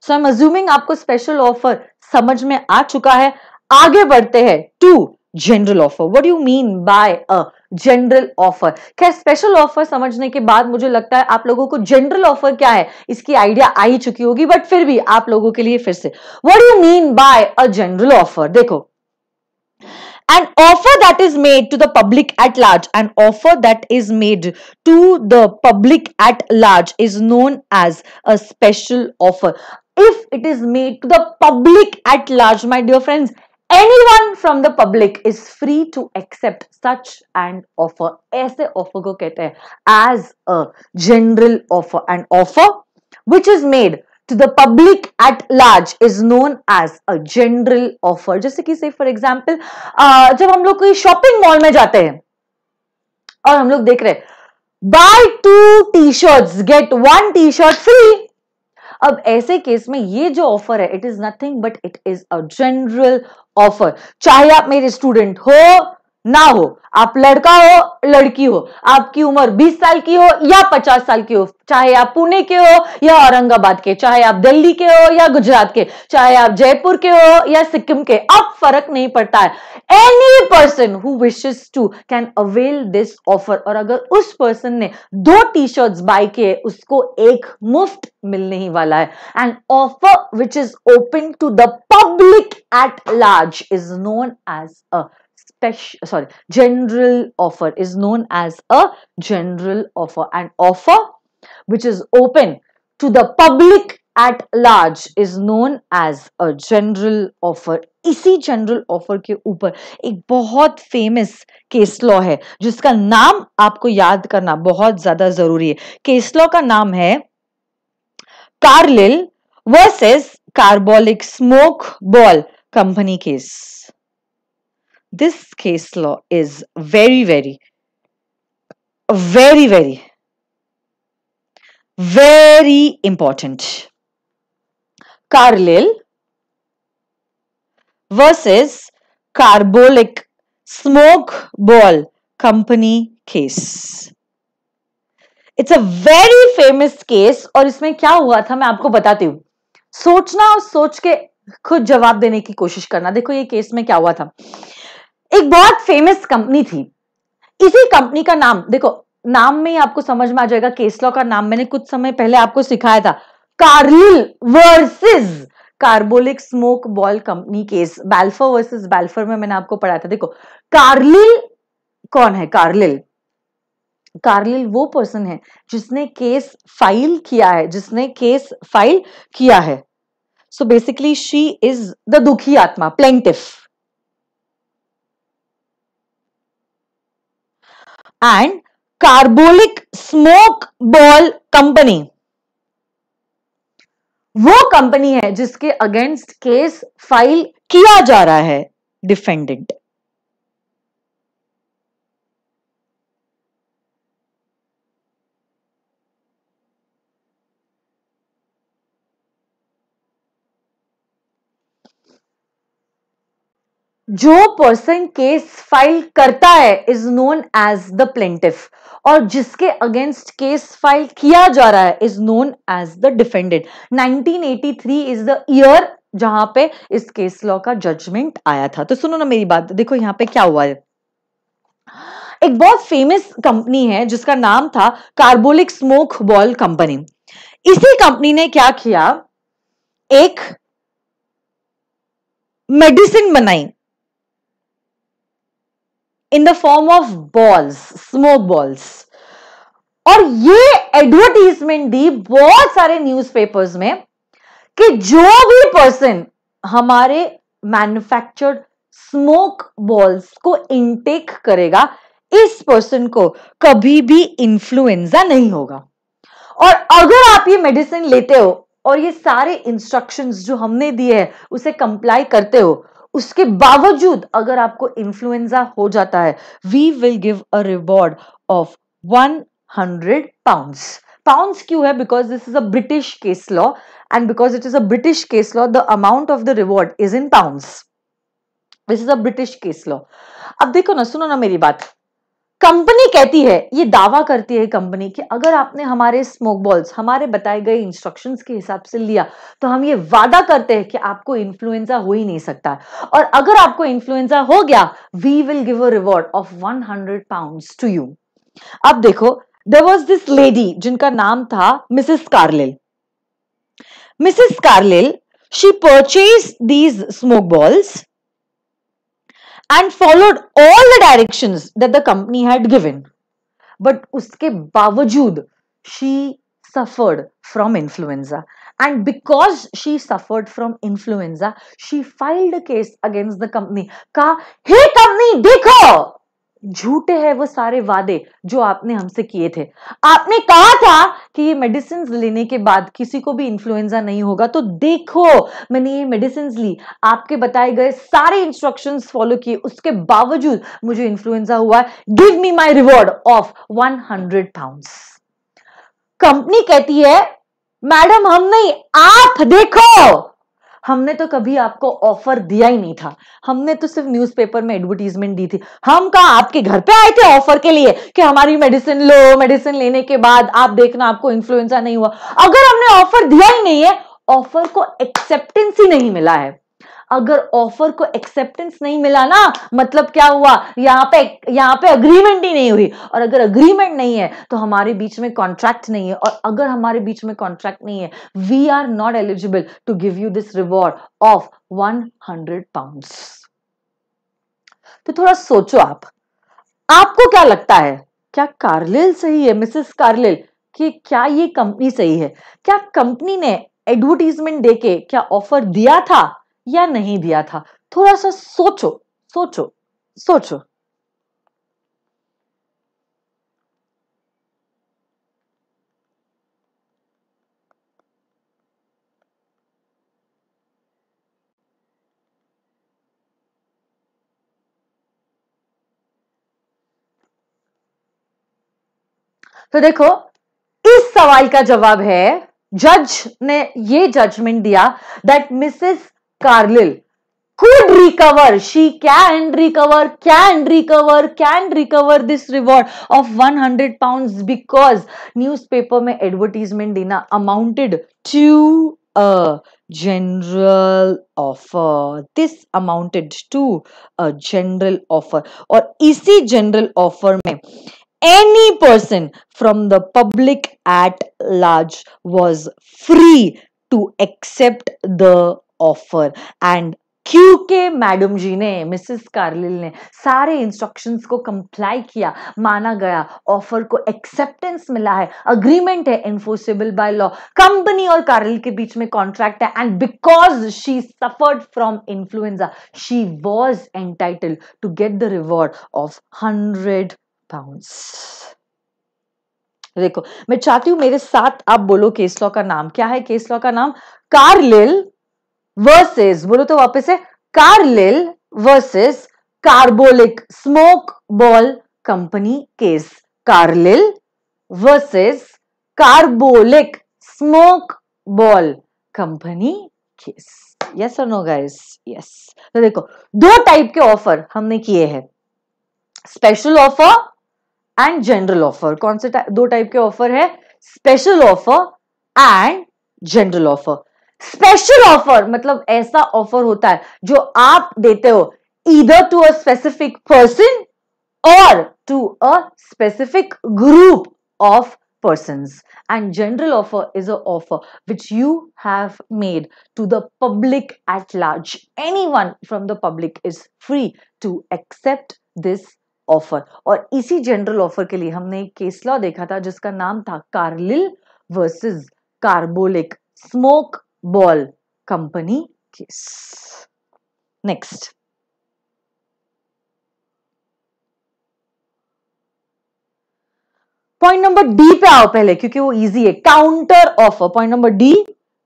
S1: So I'm assuming आपको स्पेशल ऑफर समझ में आ चुका है आगे बढ़ते हैं to general offer what you mean by a general offer खैर स्पेशल ऑफर समझने के बाद मुझे लगता है आप लोगों को जनरल ऑफर क्या है इसकी आइडिया आ ही चुकी होगी बट फिर भी आप लोगों के लिए फिर से what you mean by a general offer देखो an offer that is made to the public at large an offer that is made to the public at large is known as a special offer if it is made to the public at large my dear friends anyone from the public is free to accept such an offer aise offer ko kehte as a general offer an offer which is made to the public at large is known as a general offer जैसे कि say for example, जब हम लोग कोई shopping mall में जाते हैं और हम लोग देख रहे buy two t-shirts get one t-shirt free. अब ऐसे केस में ये जो ऑफर है it is nothing but it is a general offer चाहे आप मेरे स्टूडेंट हो ना हो आप लड़का हो लड़की हो आपकी उम्र 20 साल की हो या 50 साल की हो चाहे आप पुणे के हो या औरंगाबाद के चाहे आप दिल्ली के हो या गुजरात के चाहे आप जयपुर के हो या सिक्किम के अब फर्क नहीं पड़ता है any person who wishes to can avail this offer और अगर उस पर्सन ने दो टी शर्ट बाय किए उसको एक मुफ्त मिलने ही वाला है and offer which is open to the public at large is known as a special sorry general offer is known as a general offer an offer which is open to the public at large is known as a general offer इसी general offer के ऊपर एक बहुत famous case law है जिसका नाम आपको याद करना बहुत ज्यादा जरूरी है केस लॉ का नाम है Carlill versus Carbolic Smoke Ball Company case this case law is very, very, very, very, very important. Carlyle versus Carbolic Smoke Ball Company case. It's a very famous case और इसमें क्या हुआ था मैं आपको बताती हूँ सोचना और सोच के खुद जवाब देने की कोशिश करना देखो ये केस में क्या हुआ था एक बहुत फेमस कंपनी थी इसी कंपनी का नाम देखो नाम में ही आपको समझ में आ जाएगा केसलॉ का नाम मैंने कुछ समय पहले आपको सिखाया था Carlill versus Carbolic Smoke Ball Company case Balfour versus Balfour में मैंने आपको पढ़ाया था देखो कार्लिल कौन है कार्लिल कार्लिल वो पर्सन है जिसने केस फाइल किया है जिसने केस फाइल किया है so basically she is the दुखी आत्मा plaintiff and Carbolic Smoke Ball Company वो कंपनी है जिसके अगेंस्ट केस फाइल किया जा रहा है डिफेंडेंट जो पर्सन केस फाइल करता है is known as the plaintiff और जिसके अगेंस्ट केस फाइल किया जा रहा है is known as the defendant 1983 is the year जहां पे इस केस लॉ का जजमेंट आया था तो सुनो ना मेरी बात देखो यहां पे क्या हुआ है एक बहुत फेमस कंपनी है जिसका नाम था कार्बोलिक स्मोक बॉल कंपनी इसी कंपनी ने क्या किया एक मेडिसिन बनाई in the form of balls smoke balls और ये एडवर्टीजमेंट दी बहुत सारे न्यूज़पेपर्स में कि जो भी पर्सन हमारे मैन्युफैक्चर्ड स्मोक बॉल्स को इनटेक करेगा इस पर्सन को कभी भी इन्फ्लुएंजा नहीं होगा और अगर आप ये मेडिसिन लेते हो और ये सारे इंस्ट्रक्शंस जो हमने दिए हैं उसे कंप्लाई करते हो उसके बावजूद अगर आपको इन्फ्लुएंजा हो जाता है we will give a reward of one hundred pound pound क्यों है because this is a British case law and because it is a British case law the amount of the reward is in pound this is a British case law अब देखो ना सुनो ना मेरी बात company कहती है ये दावा करती है कंपनी कि अगर आपने हमारे स्मोक बॉल्स हमारे बताए गए इंस्ट्रक्शंस के हिसाब से लिया तो हम ये वादा करते हैं कि आपको इन्फ्लुएंजा हो ही नहीं सकता और अगर आपको इन्फ्लुएंजा हो गया we will give a reward of one hundred pound to you अब देखो देर वॉज दिस लेडी जिनका नाम था Mrs Carlill Mrs Carlill she purchase these smoke balls and followed all the directions that the company had given. But uske bawajood, she suffered from influenza. And because she suffered from influenza, she filed a case against the company. Ka, hey company, dekho! झूठे हैं वो सारे वादे जो आपने हमसे किए थे आपने कहा था कि ये मेडिसिन लेने के बाद किसी को भी इन्फ्लुएंजा नहीं होगा तो देखो मैंने ये मेडिसिन ली आपके बताए गए सारे इंस्ट्रक्शन फॉलो किए उसके बावजूद मुझे इन्फ्लुएंजा हुआ give me my reward of one hundred pound company कहती है मैडम हम नहीं आप देखो हमने तो कभी आपको ऑफर दिया ही नहीं था हमने तो सिर्फ न्यूज़पेपर में एडवर्टीजमेंट दी थी हम कहा आपके घर पे आए थे ऑफर के लिए कि हमारी मेडिसिन लो मेडिसिन लेने के बाद आप देखना आपको इन्फ्लुएंजा नहीं हुआ अगर हमने ऑफर दिया ही नहीं है ऑफर को एक्सेप्टेंस ही नहीं मिला है अगर ऑफर को एक्सेप्टेंस नहीं मिला ना मतलब क्या हुआ यहाँ पे यहाँ पे अग्रीमेंट ही नहीं हुई और अगर अग्रीमेंट नहीं है तो हमारे बीच में कॉन्ट्रैक्ट नहीं है और अगर हमारे बीच में कॉन्ट्रैक्ट नहीं है we are not eligible to give you this reward of one hundred pound तो थोड़ा सोचो आप आपको क्या लगता है क्या कार्लिल सही है मिसेस कार्लिल कि क्या ये कंपनी सही है क्या कंपनी ने एडवर्टीजमेंट देके क्या ऑफर दिया था या नहीं दिया था थोड़ा सा सोचो सोचो सोचो तो देखो इस सवाल का जवाब है जज ने ये जजमेंट दिया that Mrs Carlyle could recover. She can recover, can recover, can recover this reward of 100 pounds because newspaper में advertisement dina amounted to a general offer. This amounted to a general offer Or इसी general offer में any person from the public at large was free to accept the offer and क्योंकि madam ji ने Mrs Carlill ने सारे instructions को comply किया माना गया ऑफर को एक्सेप्टेंस मिला है अग्रीमेंट है इन्फोर्सिबल बाय लॉ कंपनी और कार्लिल के बीच में कॉन्ट्रैक्ट है and because she suffered from influenza she was entitle to get the reward of hundred pound देखो मैं चाहती हूं मेरे साथ आप बोलो केस लॉ का नाम क्या है केस लॉ का नाम कार्लिल वर्सेस बोलो तो वापस है Carlill versus Carbolic Smoke Ball Company case Carlill versus Carbolic Smoke Ball Company case yes और नो गाइस यस तो देखो दो टाइप के ऑफर हमने किए हैं special offer and general offer कौन से दो टाइप के ऑफर है special offer and general offer special offer मतलब ऐसा ऑफर होता है जो आप देते हो इधर टू अ स्पेसिफिक पर्सन और to a specific group of person and general offer is offer which you have made to the public at large any one from the public is free to accept this offer और इसी general offer के लिए हमने एक केसला देखा था जिसका नाम था Carlill versus Carbolic Smoke Ball Company किस नेक्स्ट पॉइंट नंबर डी पे आओ पहले क्योंकि वो इजी है counter offer point number D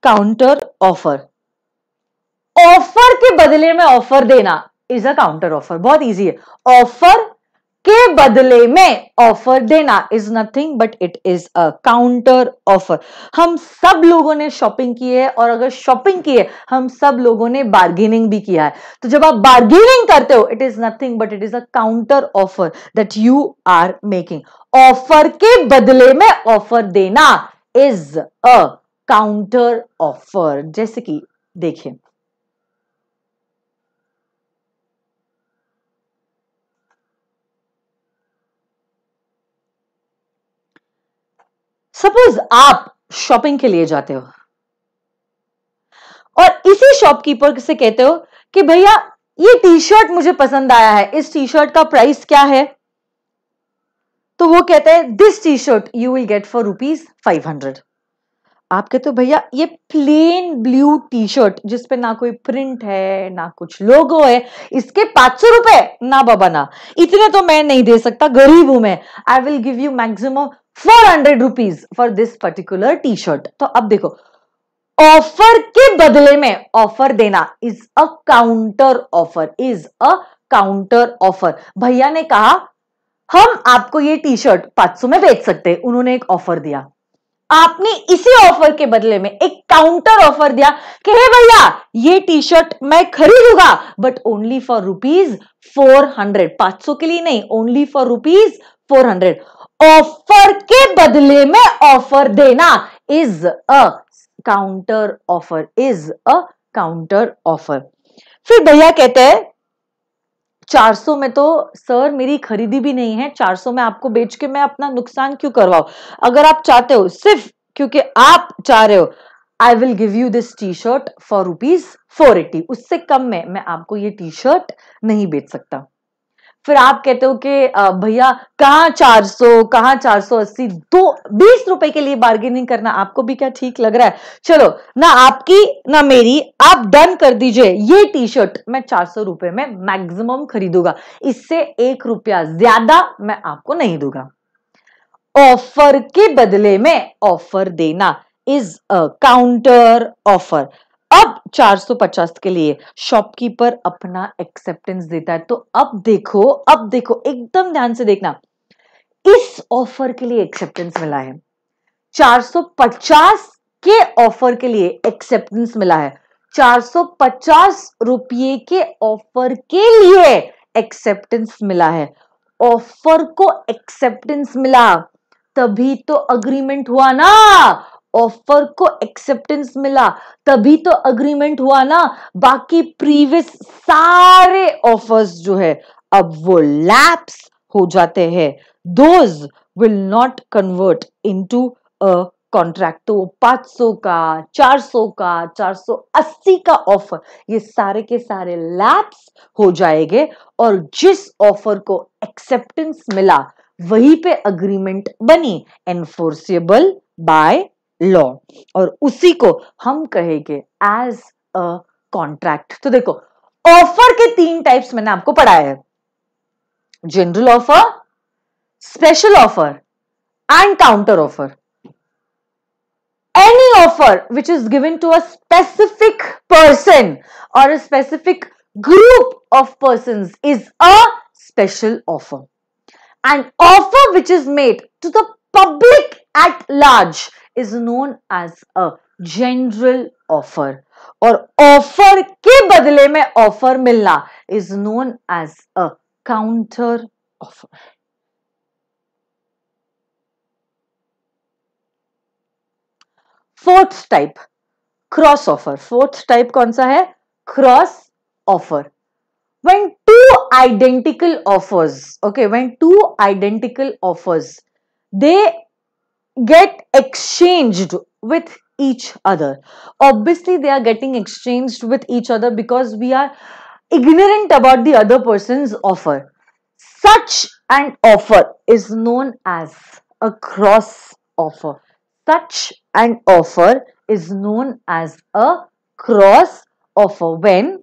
S1: counter offer offer के बदले में ऑफर देना इज अ काउंटर ऑफर बहुत इजी है ऑफर के बदले में ऑफर देना is nothing but it is a counter offer हम सब लोगों ने शॉपिंग की है और अगर शॉपिंग की है हम सब लोगों ने बार्गेनिंग भी किया है तो जब आप बार्गेनिंग करते हो it is nothing but it is a counter offer that you are making offer के बदले में ऑफर देना इज अ काउंटर ऑफर जैसे कि देखिए सपोज आप शॉपिंग के लिए जाते हो और इसी शॉपकीपर से कहते हो कि भैया ये टी शर्ट मुझे पसंद आया है इस टी शर्ट का प्राइस क्या है तो वो कहते हैं this T shirt you will get for rupees five hundred आपके तो भैया ये प्लेन ब्लू टी शर्ट जिसपे ना कोई प्रिंट है ना कुछ लोगो है इसके पांच सौ रुपए ना बाबा ना इतने तो मैं नहीं दे सकता गरीब हूं मैं I will give you maximum four hundred rupees for this particular T shirt तो अब देखो ऑफर के बदले में ऑफर देना is a counter offer is a counter offer भैया ने कहा हम आपको ये टी शर्ट पांच सौ में बेच सकते उन्होंने एक ऑफर दिया आपने इसी ऑफर के बदले में एक काउंटर ऑफर दिया कि हे भैया ये टी शर्ट मैं खरीदूंगा but only for rupees four hundred पांच सौ के लिए नहीं only for rupees four hundred offer के बदले में ऑफर देना is a counter offer is a counter offer फिर भैया कहते हैं 400 में तो सर मेरी खरीदी भी नहीं है 400 में आपको बेच के मैं अपना नुकसान क्यों करवाऊ अगर आप चाहते हो सिर्फ क्योंकि आप चाह रहे हो I will give you this T shirt for rupees four eighty उससे कम में मैं आपको ये टी शर्ट नहीं बेच सकता फिर आप कहते हो कि भैया कहाँ 400 कहाँ अस्सी दो बीस रुपए के लिए बार्गेनिंग करना आपको भी क्या ठीक लग रहा है चलो ना आपकी ना मेरी आप डन कर दीजिए ये टी शर्ट मैं चार सौ रुपए में मैक्सिमम खरीदूंगा इससे एक रुपया ज्यादा मैं आपको नहीं दूंगा ऑफर के बदले में ऑफर देना इज अ काउंटर ऑफर अब 450 के लिए शॉपकीपर अपना एक्सेप्टेंस देता है तो अब देखो अब देखो एकदम ध्यान से देखना इस ऑफर के लिए एक्सेप्टेंस मिला है 450 के ऑफर के लिए एक्सेप्टेंस मिला है 450 रुपये के ऑफर के लिए एक्सेप्टेंस मिला है ऑफर को एक्सेप्टेंस मिला तभी तो अग्रीमेंट हुआ ना ऑफर को एक्सेप्टेंस मिला तभी तो अग्रीमेंट हुआ ना बाकी प्रीवियस सारे ऑफर्स जो है अब वो लैप्स हो जाते हैं those will not convert into a contract तो 500 का 400 का 480 का ऑफर ये सारे के सारे लैप्स हो जाएंगे और जिस ऑफर को एक्सेप्टेंस मिला वही पे अग्रीमेंट बनी एनफोर्सेबल बाय लॉ और उसी को हम कहेंगे एज अ कॉन्ट्रैक्ट तो देखो ऑफर के तीन टाइप्स मैंने आपको पढ़ाया है general offer special offer and counter offer any offer which is given to a specific person और a specific group of person is a special offer and offer which is made to the public at large is known as a general offer और offer के बदले में offer मिलना is known as a counter offer fourth type cross offer fourth type कौन सा है cross offer when two identical offers okay when two identical offers they get exchanged with each other. Obviously, they are getting exchanged with each other because we are ignorant about the other person's offer. Such an offer is known as a cross offer. Such an offer is known as a cross offer. When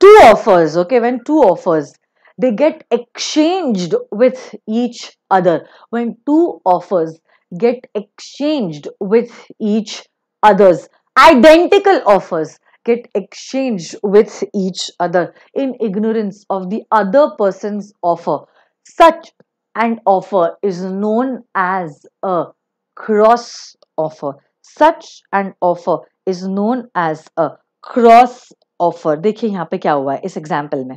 S1: two offers, okay, when two offers, they get exchanged with each other. When two offers get exchanged with each others identical offers get exchanged with each other in ignorance of the other person's offer such an offer is known as a cross offer such an offer is known as a cross offer देखिए यहाँ पे क्या हुआ है इस example में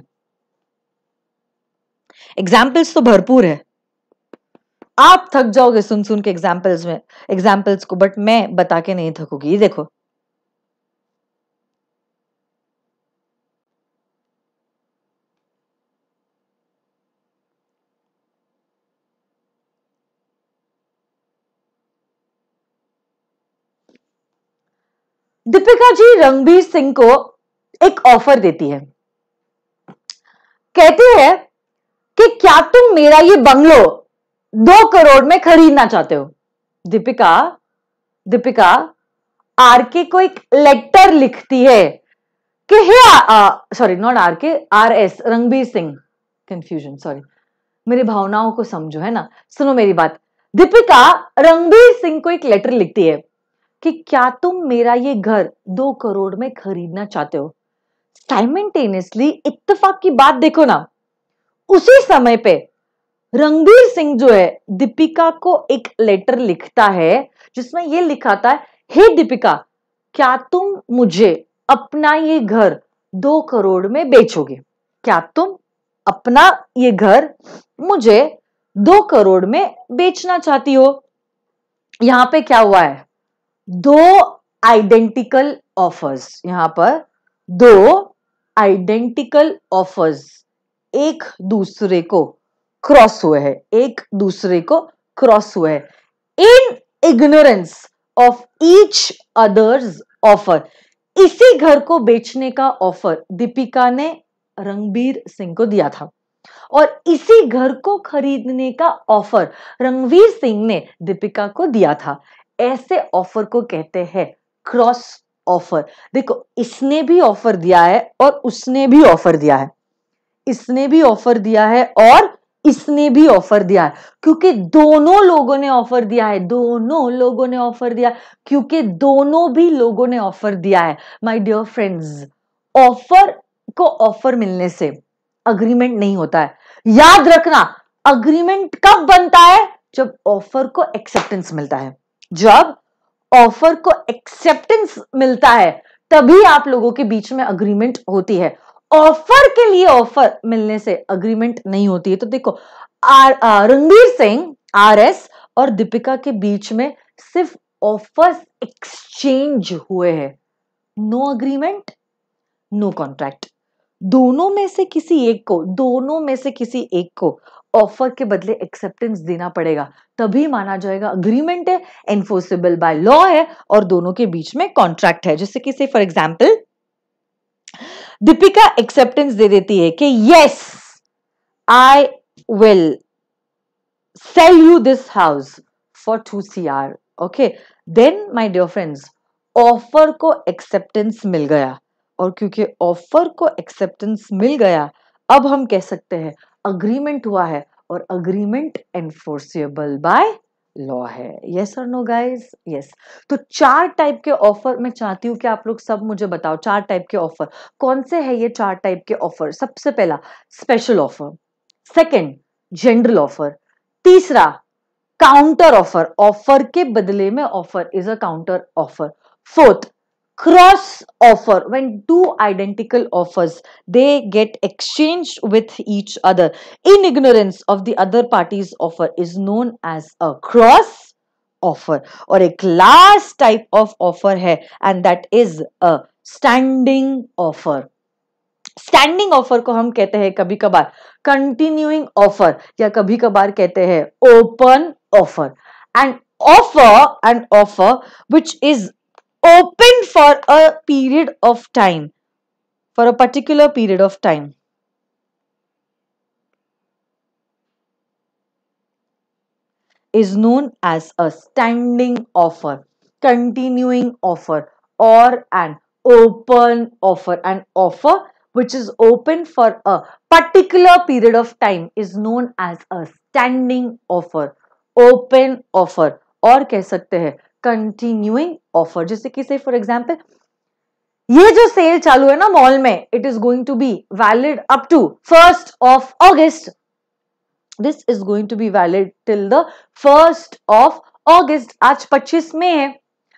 S1: examples तो भरपूर है आप थक जाओगे सुन सुन के एग्जाम्पल्स में एग्जाम्पल्स को बट मैं बता के नहीं थकूंगी देखो दीपिका जी रणबीर सिंह को एक ऑफर देती है कहती है कि क्या तुम मेरा ये बंगलो दो करोड़ में खरीदना चाहते हो दीपिका दीपिका आरके को एक लेटर लिखती है कि hey sorry not RK R S Ranbir Singh confusion sorry मेरी भावनाओं को समझो है ना सुनो मेरी बात दीपिका रणबीर सिंह को एक लेटर लिखती है कि क्या तुम मेरा ये घर दो करोड़ में खरीदना चाहते हो साइमेंटेनियसली इतफाक की बात देखो ना उसी समय पे रणबीर सिंह जो है दीपिका को एक लेटर लिखता है जिसमें ये लिखाता है हे दीपिका क्या तुम मुझे अपना ये घर दो करोड़ में बेचोगे क्या तुम अपना ये घर मुझे दो करोड़ में बेचना चाहती हो यहां पे क्या हुआ है दो आइडेंटिकल ऑफर्स यहां पर दो आइडेंटिकल ऑफर्स एक दूसरे को क्रॉस हुए हैं एक दूसरे को क्रॉस हुए हैं in ignorance of each others offer इसी घर को बेचने का ऑफर दीपिका ने रणबीर सिंह को दिया था और इसी घर को खरीदने का ऑफर रणवीर सिंह ने दीपिका को दिया था ऐसे ऑफर को कहते हैं क्रॉस ऑफर देखो इसने भी ऑफर दिया है और उसने भी ऑफर दिया है इसने भी ऑफर दिया है और इसने भी ऑफर दिया है क्योंकि दोनों लोगों ने ऑफर दिया है दोनों लोगों ने ऑफर दिया क्योंकि दोनों भी लोगों ने ऑफर दिया है माय डियर फ्रेंड्स ऑफर को ऑफर मिलने से अग्रीमेंट नहीं होता है याद रखना अग्रीमेंट कब बनता है जब ऑफर को एक्सेप्टेंस मिलता है जब ऑफर को एक्सेप्टेंस मिलता है तभी आप लोगों के बीच में अग्रीमेंट होती है ऑफर के लिए ऑफर मिलने से अग्रीमेंट नहीं होती है तो देखो R Ranbir Singh R S और दीपिका के बीच में सिर्फ ऑफर्स एक्सचेंज हुए हैं नो अग्रीमेंट नो कॉन्ट्रैक्ट दोनों में से किसी एक को दोनों में से किसी एक को ऑफर के बदले एक्सेप्टेंस देना पड़ेगा तभी माना जाएगा अग्रीमेंट है एनफोर्सेबल बाय लॉ है और दोनों के बीच में कॉन्ट्रैक्ट है जैसे कि से फॉर एग्जाम्पल दीपिका एक्सेप्टेंस दे देती है कि yes I will sell you this house for two C R okay then my dear friends offer को एक्सेप्टेंस मिल गया और क्योंकि ऑफर को एक्सेप्टेंस मिल गया अब हम कह सकते हैं अग्रीमेंट हुआ है और अग्रीमेंट एनफोर्सेबल बाय लॉ है यस और नो गाइस यस तो चार टाइप के ऑफर मैं चाहती हूँ कि आप लोग सब मुझे बताओ चार टाइप के ऑफर कौन से है ये चार टाइप के ऑफर सबसे पहला special offer second general offer तीसरा काउंटर ऑफर ऑफर के बदले में offer is a counter offer fourth cross offer when two identical offers they get exchanged with each other in ignorance of the other party's offer is known as a cross offer or a class type of offer hai and that is a standing offer standing offer को हम कहते हैं कभी कभार continuing offer या कभी कभार कहते हैं open offer and offer and offer which is open for a period of time, for a particular period of time. is known as a standing offer, continuing offer or an open offer. An offer which is open for a particular period of time is known as a standing offer, open offer or कह सकते हैं continuing offer जैसे कि से for example ये जो cell चालू है ना मॉल में it is going to be valid up to first of August this is going to be valid till the first of August आज 25 मे है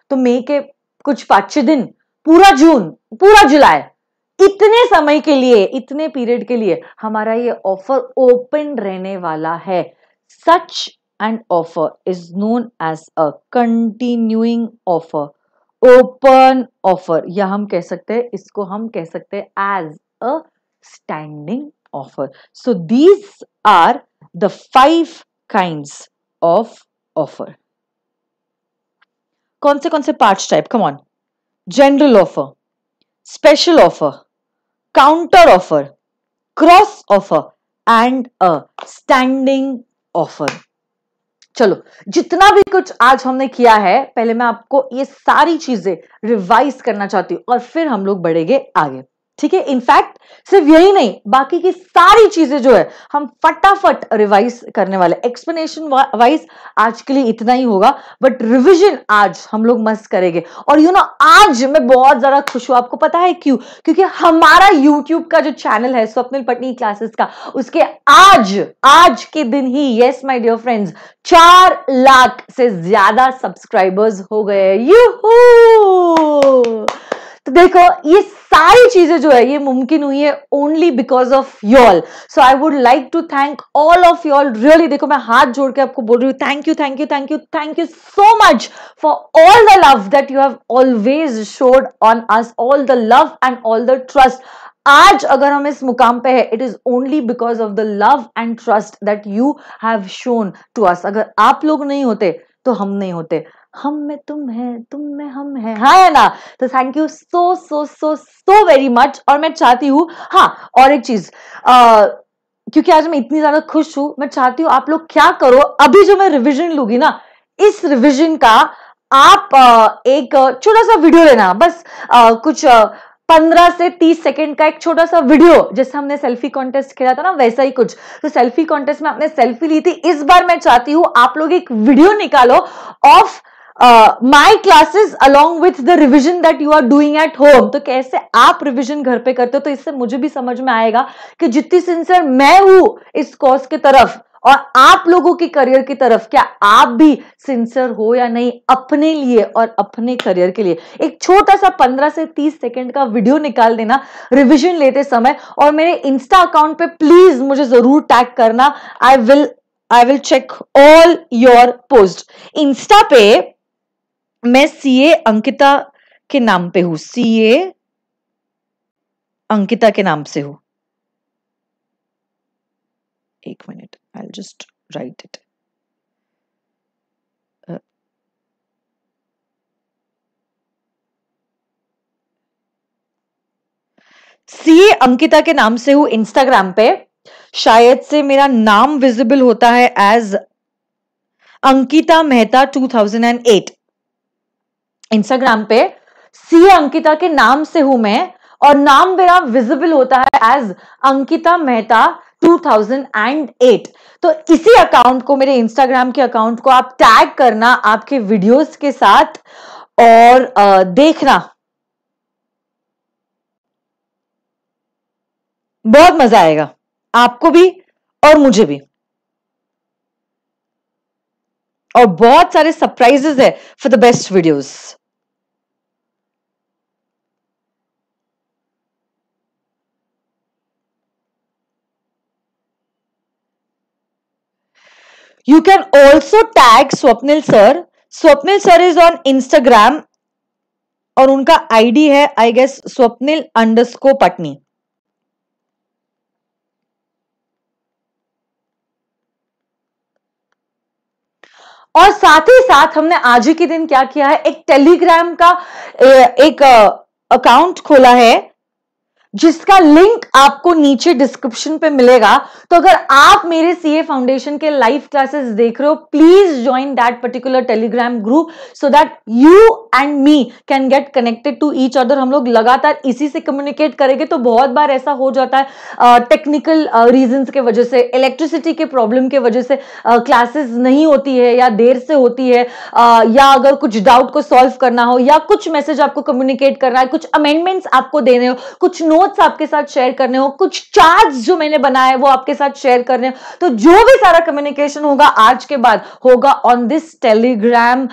S1: तो मई के कुछ पांच दिन पूरा जून पूरा जुलाई इतने समय के लिए इतने पीरियड के लिए हमारा ये ऑफर ओपन रहने वाला है सच and offer is known as a continuing offer open offer या हम कह सकते हैं इसको हम as a standing offer so these are the five kinds of offer कौन से कौन से parts type come on general offer special offer counter offer cross offer and a standing offer चलो जितना भी कुछ आज हमने किया है पहले मैं आपको ये सारी चीजें रिवाइज करना चाहती हूँ और फिर हम लोग बढ़ेंगे आगे ठीक है इनफैक्ट सिर्फ यही नहीं बाकी की सारी चीजें जो है हम फटाफट रिवाइज करने वाले एक्सप्लेनेशन वाइज आज के लिए इतना ही होगा बट रिविजन आज हम लोग मस्त करेंगे और यू you नो know, आज मैं बहुत ज्यादा खुश हूं आपको पता है क्यों क्योंकि हमारा यूट्यूब का जो चैनल है स्वप्निल पटनी क्लासेस का उसके आज आज के दिन ही येस माई डियर फ्रेंड्स चार लाख से ज्यादा सब्सक्राइबर्स हो गए यू तो देखो ये सारी चीजें जो है ये मुमकिन हुई है only because of you all so I would like to thank all of you all really देखो मैं हाथ जोड़ के आपको बोल रही हूँ thank you thank you thank you thank you so much for all the love that you have always showed on us all the love and all the trust आज अगर हम इस मुकाम पे है it is only because of the love and trust that you have shown to us अगर आप लोग नहीं होते तो हम नहीं होते हम में तुम है तुम में हम है हाँ है ना तो thank you so so so so very much और मैं चाहती हूँ हाँ और एक चीज क्योंकि आज मैं इतनी ज्यादा खुश हूं मैं चाहती हूँ आप लोग क्या करो अभी जो मैं रिविजन लूंगी ना इस रिविजन का आप एक छोटा सा वीडियो लेना बस कुछ पंद्रह से तीस सेकेंड का एक छोटा सा वीडियो जैसे हमने सेल्फी कॉन्टेस्ट खेला था ना वैसा ही कुछ तो सेल्फी कॉन्टेस्ट में आपने सेल्फी ली थी इस बार मैं चाहती हूँ आप लोग एक वीडियो निकालो of uh, my classes along with the revision that you are doing at home तो कैसे आप रिविजन घर पे करते हो तो इससे मुझे भी समझ में आएगा कि जितनी सिंसियर मैं हूं इस कोर्स की तरफ और आप लोगों की करियर की तरफ क्या आप भी सिंसियर हो या नहीं अपने लिए और अपने करियर के लिए एक छोटा सा 15 से 30 सेकंड का वीडियो निकाल देना रिवीजन लेते समय और मेरे इंस्टा अकाउंट पे प्लीज मुझे जरूर टैग करना I will I will check all your post insta पे मैं सीए अंकिता के नाम पे हूं सीए अंकिता के नाम से हूं एक minute I just write it CA Ankita के नाम से हूं इंस्टाग्राम पे शायद से मेरा नाम विजिबल होता है एज अंकिता मेहता 2008 इंस्टाग्राम पे सी अंकिता के नाम से हूं मैं और नाम मेरा विजिबल होता है एज अंकिता मेहता 2008 तो इसी अकाउंट को मेरे इंस्टाग्राम के अकाउंट को आप टैग करना आपके वीडियोस के साथ और देखना बहुत मजा आएगा आपको भी और मुझे भी और बहुत सारे सरप्राइजेस है for the best videos You can also tag Swapnil sir. Swapnil sir is on Instagram और उनका आईडी है I guess Swapnil underscore Patni और साथ ही साथ हमने आज ही के दिन क्या किया है एक टेलीग्राम का एक अकाउंट खोला है जिसका लिंक आपको नीचे डिस्क्रिप्शन पे मिलेगा तो अगर आप मेरे सीए फाउंडेशन के लाइव क्लासेस देख रहे हो please join that particular Telegram group so that you and me can get connected to each other हम लोग लगातार इसी से कम्युनिकेट करेंगे तो बहुत बार ऐसा हो जाता है टेक्निकल रीजन रीजंस के वजह से इलेक्ट्रिसिटी के प्रॉब्लम के वजह से क्लासेस uh, नहीं होती है या देर से होती है uh, या अगर कुछ डाउट को सॉल्व करना हो या कुछ मैसेज आपको कम्युनिकेट करना है कुछ अमेंडमेंट्स आपको देने हो कुछ नोट नोट्स आपके साथ शेयर करने हो कुछ चार्ट जो मैंने बनाए वो आपके साथ शेयर करने हो तो जो भी सारा कम्युनिकेशन होगा आज के बाद होगा ऑन दिस टेलीग्राम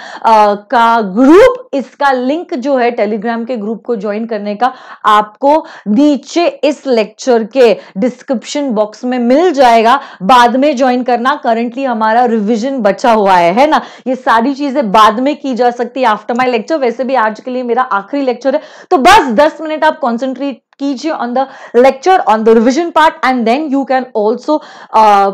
S1: का ग्रुप इसका लिंक जो है टेलीग्राम के ग्रुप को ज्वाइन करने का आपको नीचे इस लेक्चर के डिस्क्रिप्शन बॉक्स में मिल जाएगा बाद में ज्वाइन करना करंटली हमारा रिविजन बचा हुआ है है ना ये सारी चीजें बाद में की जा सकती है आफ्टर माई लेक्चर वैसे भी आज के लिए मेरा आखिरी लेक्चर है तो बस दस मिनट आप कॉन्सेंट्रेट कीजिए on the lecture on the revision part and then you can also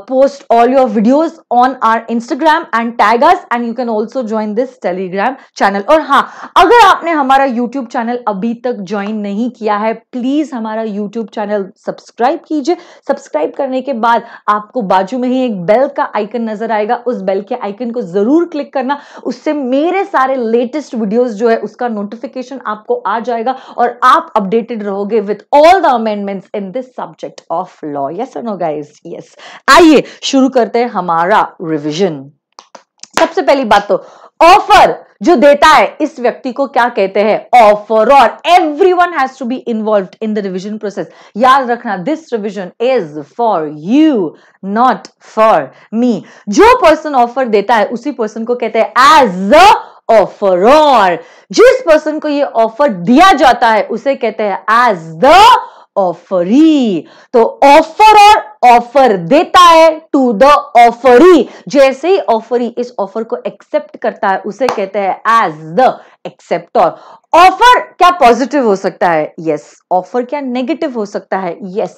S1: post all your videos on our Instagram and tag us and you can also join this Telegram channel और हाँ अगर आपने हमारा YouTube channel अभी तक join नहीं किया है प्लीज हमारा यूट्यूब चैनल सब्सक्राइब कीजिए सब्सक्राइब करने के बाद आपको बाजू में ही एक बेल का आइकन नजर आएगा उस बेल के आइकन को जरूर क्लिक करना उससे मेरे सारे लेटेस्ट वीडियोज जो है उसका नोटिफिकेशन आपको आ जाएगा और आप अपडेटेड रहोगे with with all the amendments in this subject of law yes or no guys yes आइए शुरू करते हैं हमारा रिविजन सबसे पहली बात तो ऑफर जो देता है इस व्यक्ति को क्या कहते हैं ऑफर और every one has to be involve in the revision process याद रखना this revision is for you not for me जो पर्सन ऑफर देता है उसी पर्सन को कहते हैं एज अ ऑफर और जिस पर्सन को ये ऑफर दिया जाता है उसे कहते हैं एज द ऑफरी तो ऑफर और ऑफर देता है टू द ऑफरी जैसे ही ऑफरी इस ऑफर को एक्सेप्ट करता है उसे कहते हैं एज द एक्सेप्टर ऑफर क्या पॉजिटिव हो सकता है यस yes. ऑफर क्या नेगेटिव हो सकता है यस yes.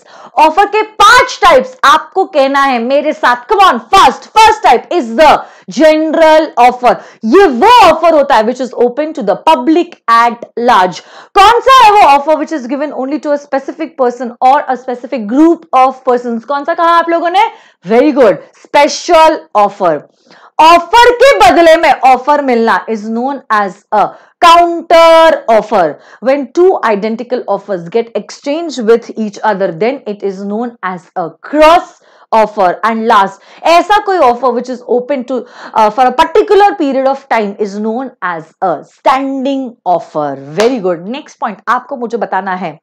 S1: ऑफर के पांच टाइप्स आपको कहना है मेरे साथ come on first first type is the general offer ये वो ऑफर होता है which is open to the public at large कौन सा है वो offer which is given only to a specific person और a specific group of person कौन सा कहा आप लोगों ने very good special offer offer के बदले में ऑफर मिलना is known as a counter offer when two identical offers get exchange with each other then it is known as a cross offer and last ऐसा कोई offer which is open to for a particular period of time is known as a standing offer very good next point आपको मुझे बताना है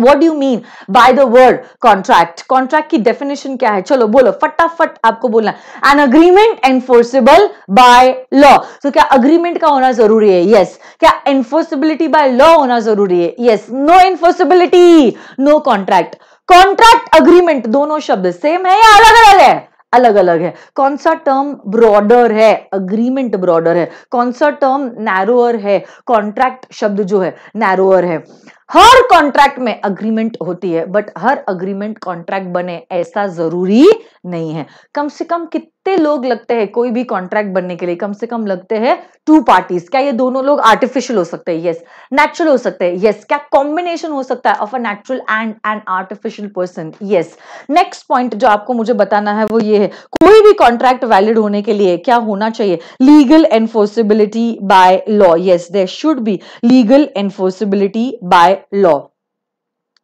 S1: what do mean by the word contract contract की definition क्या है चलो बोलो फटाफट आपको बोलना an agreement enforceable by law तो क्या अग्रीमेंट का होना जरूरी है यस yes. क्या एनफोर्सेबिलिटी बाय लॉ होना जरूरी है yes no enforceability no contract contract agreement दोनों शब्द सेम है या अलग अलग है अलग अलग है कौन सा टर्म ब्रॉडर है अग्रीमेंट ब्रॉडर है कौन सा टर्म नैरोअर है कॉन्ट्रैक्ट शब्द जो है नैरोअर है हर कॉन्ट्रैक्ट में अग्रीमेंट होती है बट हर अग्रीमेंट कॉन्ट्रैक्ट बने ऐसा जरूरी नहीं है कम से कम कितने कितने लोग लगते हैं कोई भी कॉन्ट्रैक्ट बनने के लिए कम से कम लगते हैं टू पार्टीज क्या ये दोनों लोग आर्टिफिशियल हो सकते हैं यस नेचुरल हो सकते हैं यस क्या कॉम्बिनेशन हो सकता है of a natural and an artificial person yes next point जो आपको मुझे बताना है वो ये है कोई भी कॉन्ट्रैक्ट वैलिड होने के लिए क्या होना चाहिए legal enforceability by law yes there should be legal enforceability by law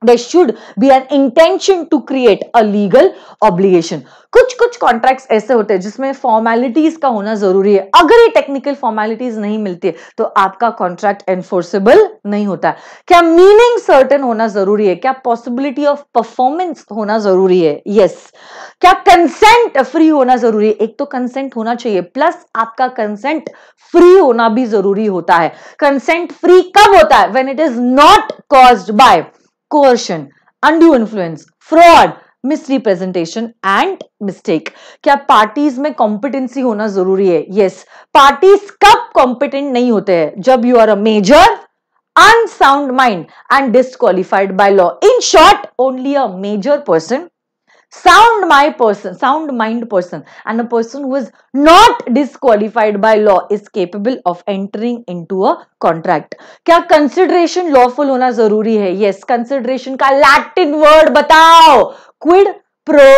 S1: there should be an intention to create a legal obligation. कुछ कुछ कॉन्ट्रैक्ट्स ऐसे होते हैं जिसमें फॉर्मेलिटीज का होना जरूरी है अगर ये टेक्निकल फॉर्मेलिटीज नहीं मिलती है तो आपका कॉन्ट्रैक्ट एनफोर्सेबल नहीं होता है क्या मीनिंग सर्टन होना जरूरी है क्या पॉसिबिलिटी ऑफ परफॉर्मेंस होना जरूरी है यस yes. क्या कंसेंट फ्री होना जरूरी है एक तो कंसेंट होना चाहिए प्लस आपका कंसेंट फ्री होना भी जरूरी होता है कंसेंट फ्री कब होता है when it is not cause by coercion undue influence fraud misrepresentation and mistake क्या पार्टीज में कॉम्पिटेंसी होना जरूरी है यस पार्टीज कब कॉम्पिटेंट नहीं होते हैं जब you are a major unsound mind and disqualified by law in short only a major person sound my person sound mind person and a person who is not disqualified by law is capable of entering into a contract kya consideration lawful hona zaruri hai yes consideration ka latin word batao quid pro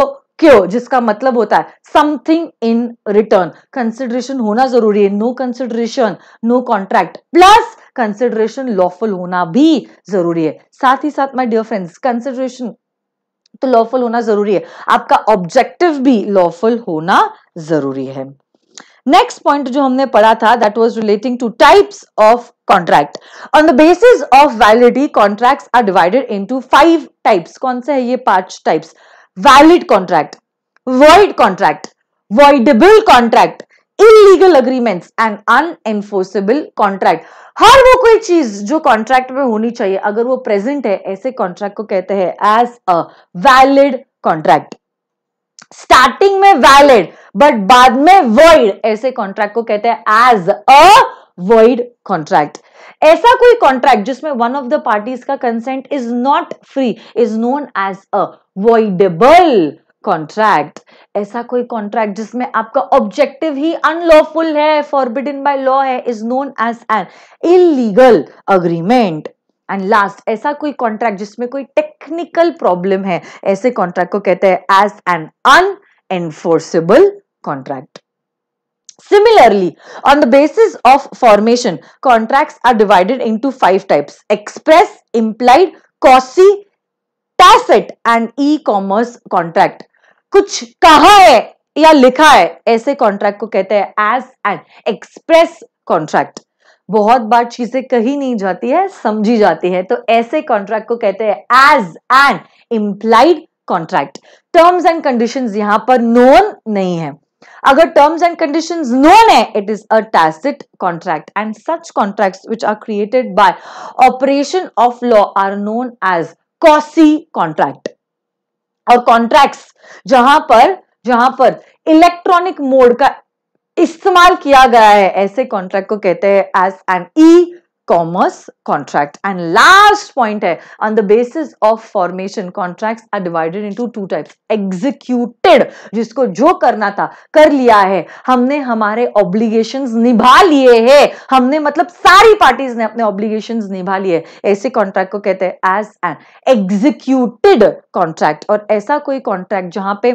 S1: क्यों जिसका मतलब होता है something in return consideration होना जरूरी है no consideration no contract plus consideration lawful होना भी जरूरी है साथ ही साथ माय डियर फ्रेंड्स कंसिडरेशन तो लॉफुल होना जरूरी है आपका ऑब्जेक्टिव भी लॉफुल होना जरूरी है नेक्स्ट पॉइंट जो हमने पढ़ा था that was relating to types of contract on the basis of validity contracts are divided into five types कौन से है ये पांच types valid contract void contract voidable contract illegal agreements and unenforceable contract हर वो कोई चीज जो कॉन्ट्रैक्ट में होनी चाहिए अगर वो प्रेजेंट है ऐसे कॉन्ट्रैक्ट को कहते हैं as a valid contract starting में वैलिड बट बाद में वर्ड ऐसे कॉन्ट्रैक्ट को कहते हैं एज अ वर्ड कॉन्ट्रैक्ट ऐसा कोई कॉन्ट्रैक्ट जिसमें वन ऑफ द पार्टीज का consent is not free is known as a voidable contract ऐसा कोई कॉन्ट्रैक्ट जिसमें आपका ऑब्जेक्टिव ही अनलॉफुल है फॉरबिडन बाय लॉ है is known as an illegal agreement and last ऐसा कोई कॉन्ट्रैक्ट जिसमें कोई टेक्निकल प्रॉब्लम है ऐसे कॉन्ट्रैक्ट को कहते हैं as an unenforceable contract Similarly, on the basis of formation, contracts are divided into five types express, implied, quasi, tacit, and e commerce contract. कुछ कहा है या लिखा है ऐसे कॉन्ट्रैक्ट को कहते हैं एज एन एक्सप्रेस कॉन्ट्रैक्ट बहुत बार चीजें कही नहीं जाती है समझी जाती है तो ऐसे कॉन्ट्रैक्ट को कहते हैं as an implied contract terms and conditions यहां पर नोन नहीं है अगर टर्म्स एंड कंडीशंस नोन है it is a tacit contract and such contracts which are created by operation of law are known as quasi contract और contracts जहां पर जहां पर इलेक्ट्रॉनिक मोड का इस्तेमाल किया गया है ऐसे कॉन्ट्रैक्ट को कहते हैं as an e commerce contract and last point hai on the basis of formation contracts are divided into two types executed जिसको जो करना था कर लिया है हमने हमारे obligations निभा लिए हैं हमने मतलब सारी parties ने अपने obligations निभा लिए ऐसे contract को कहते हैं as an executed contract और ऐसा कोई contract जहां पे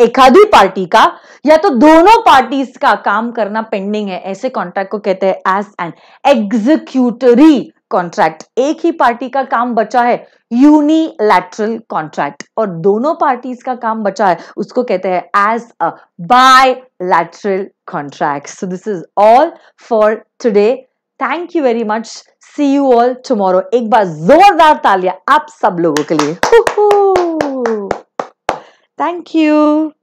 S1: एकाधी पार्टी का या तो दोनों पार्टीज का काम करना पेंडिंग है ऐसे कॉन्ट्रैक्ट को कहते हैं एज एन एग्जीक्यूटरी कॉन्ट्रैक्ट एक ही पार्टी का काम बचा है यूनिलैटरल कॉन्ट्रैक्ट और दोनों पार्टीज का काम बचा है उसको कहते हैं as a bilateral contract so this is all for today thank you very much see you all tomorrow एक बार जोरदार तालियां आप सब लोगों के लिए Thank you.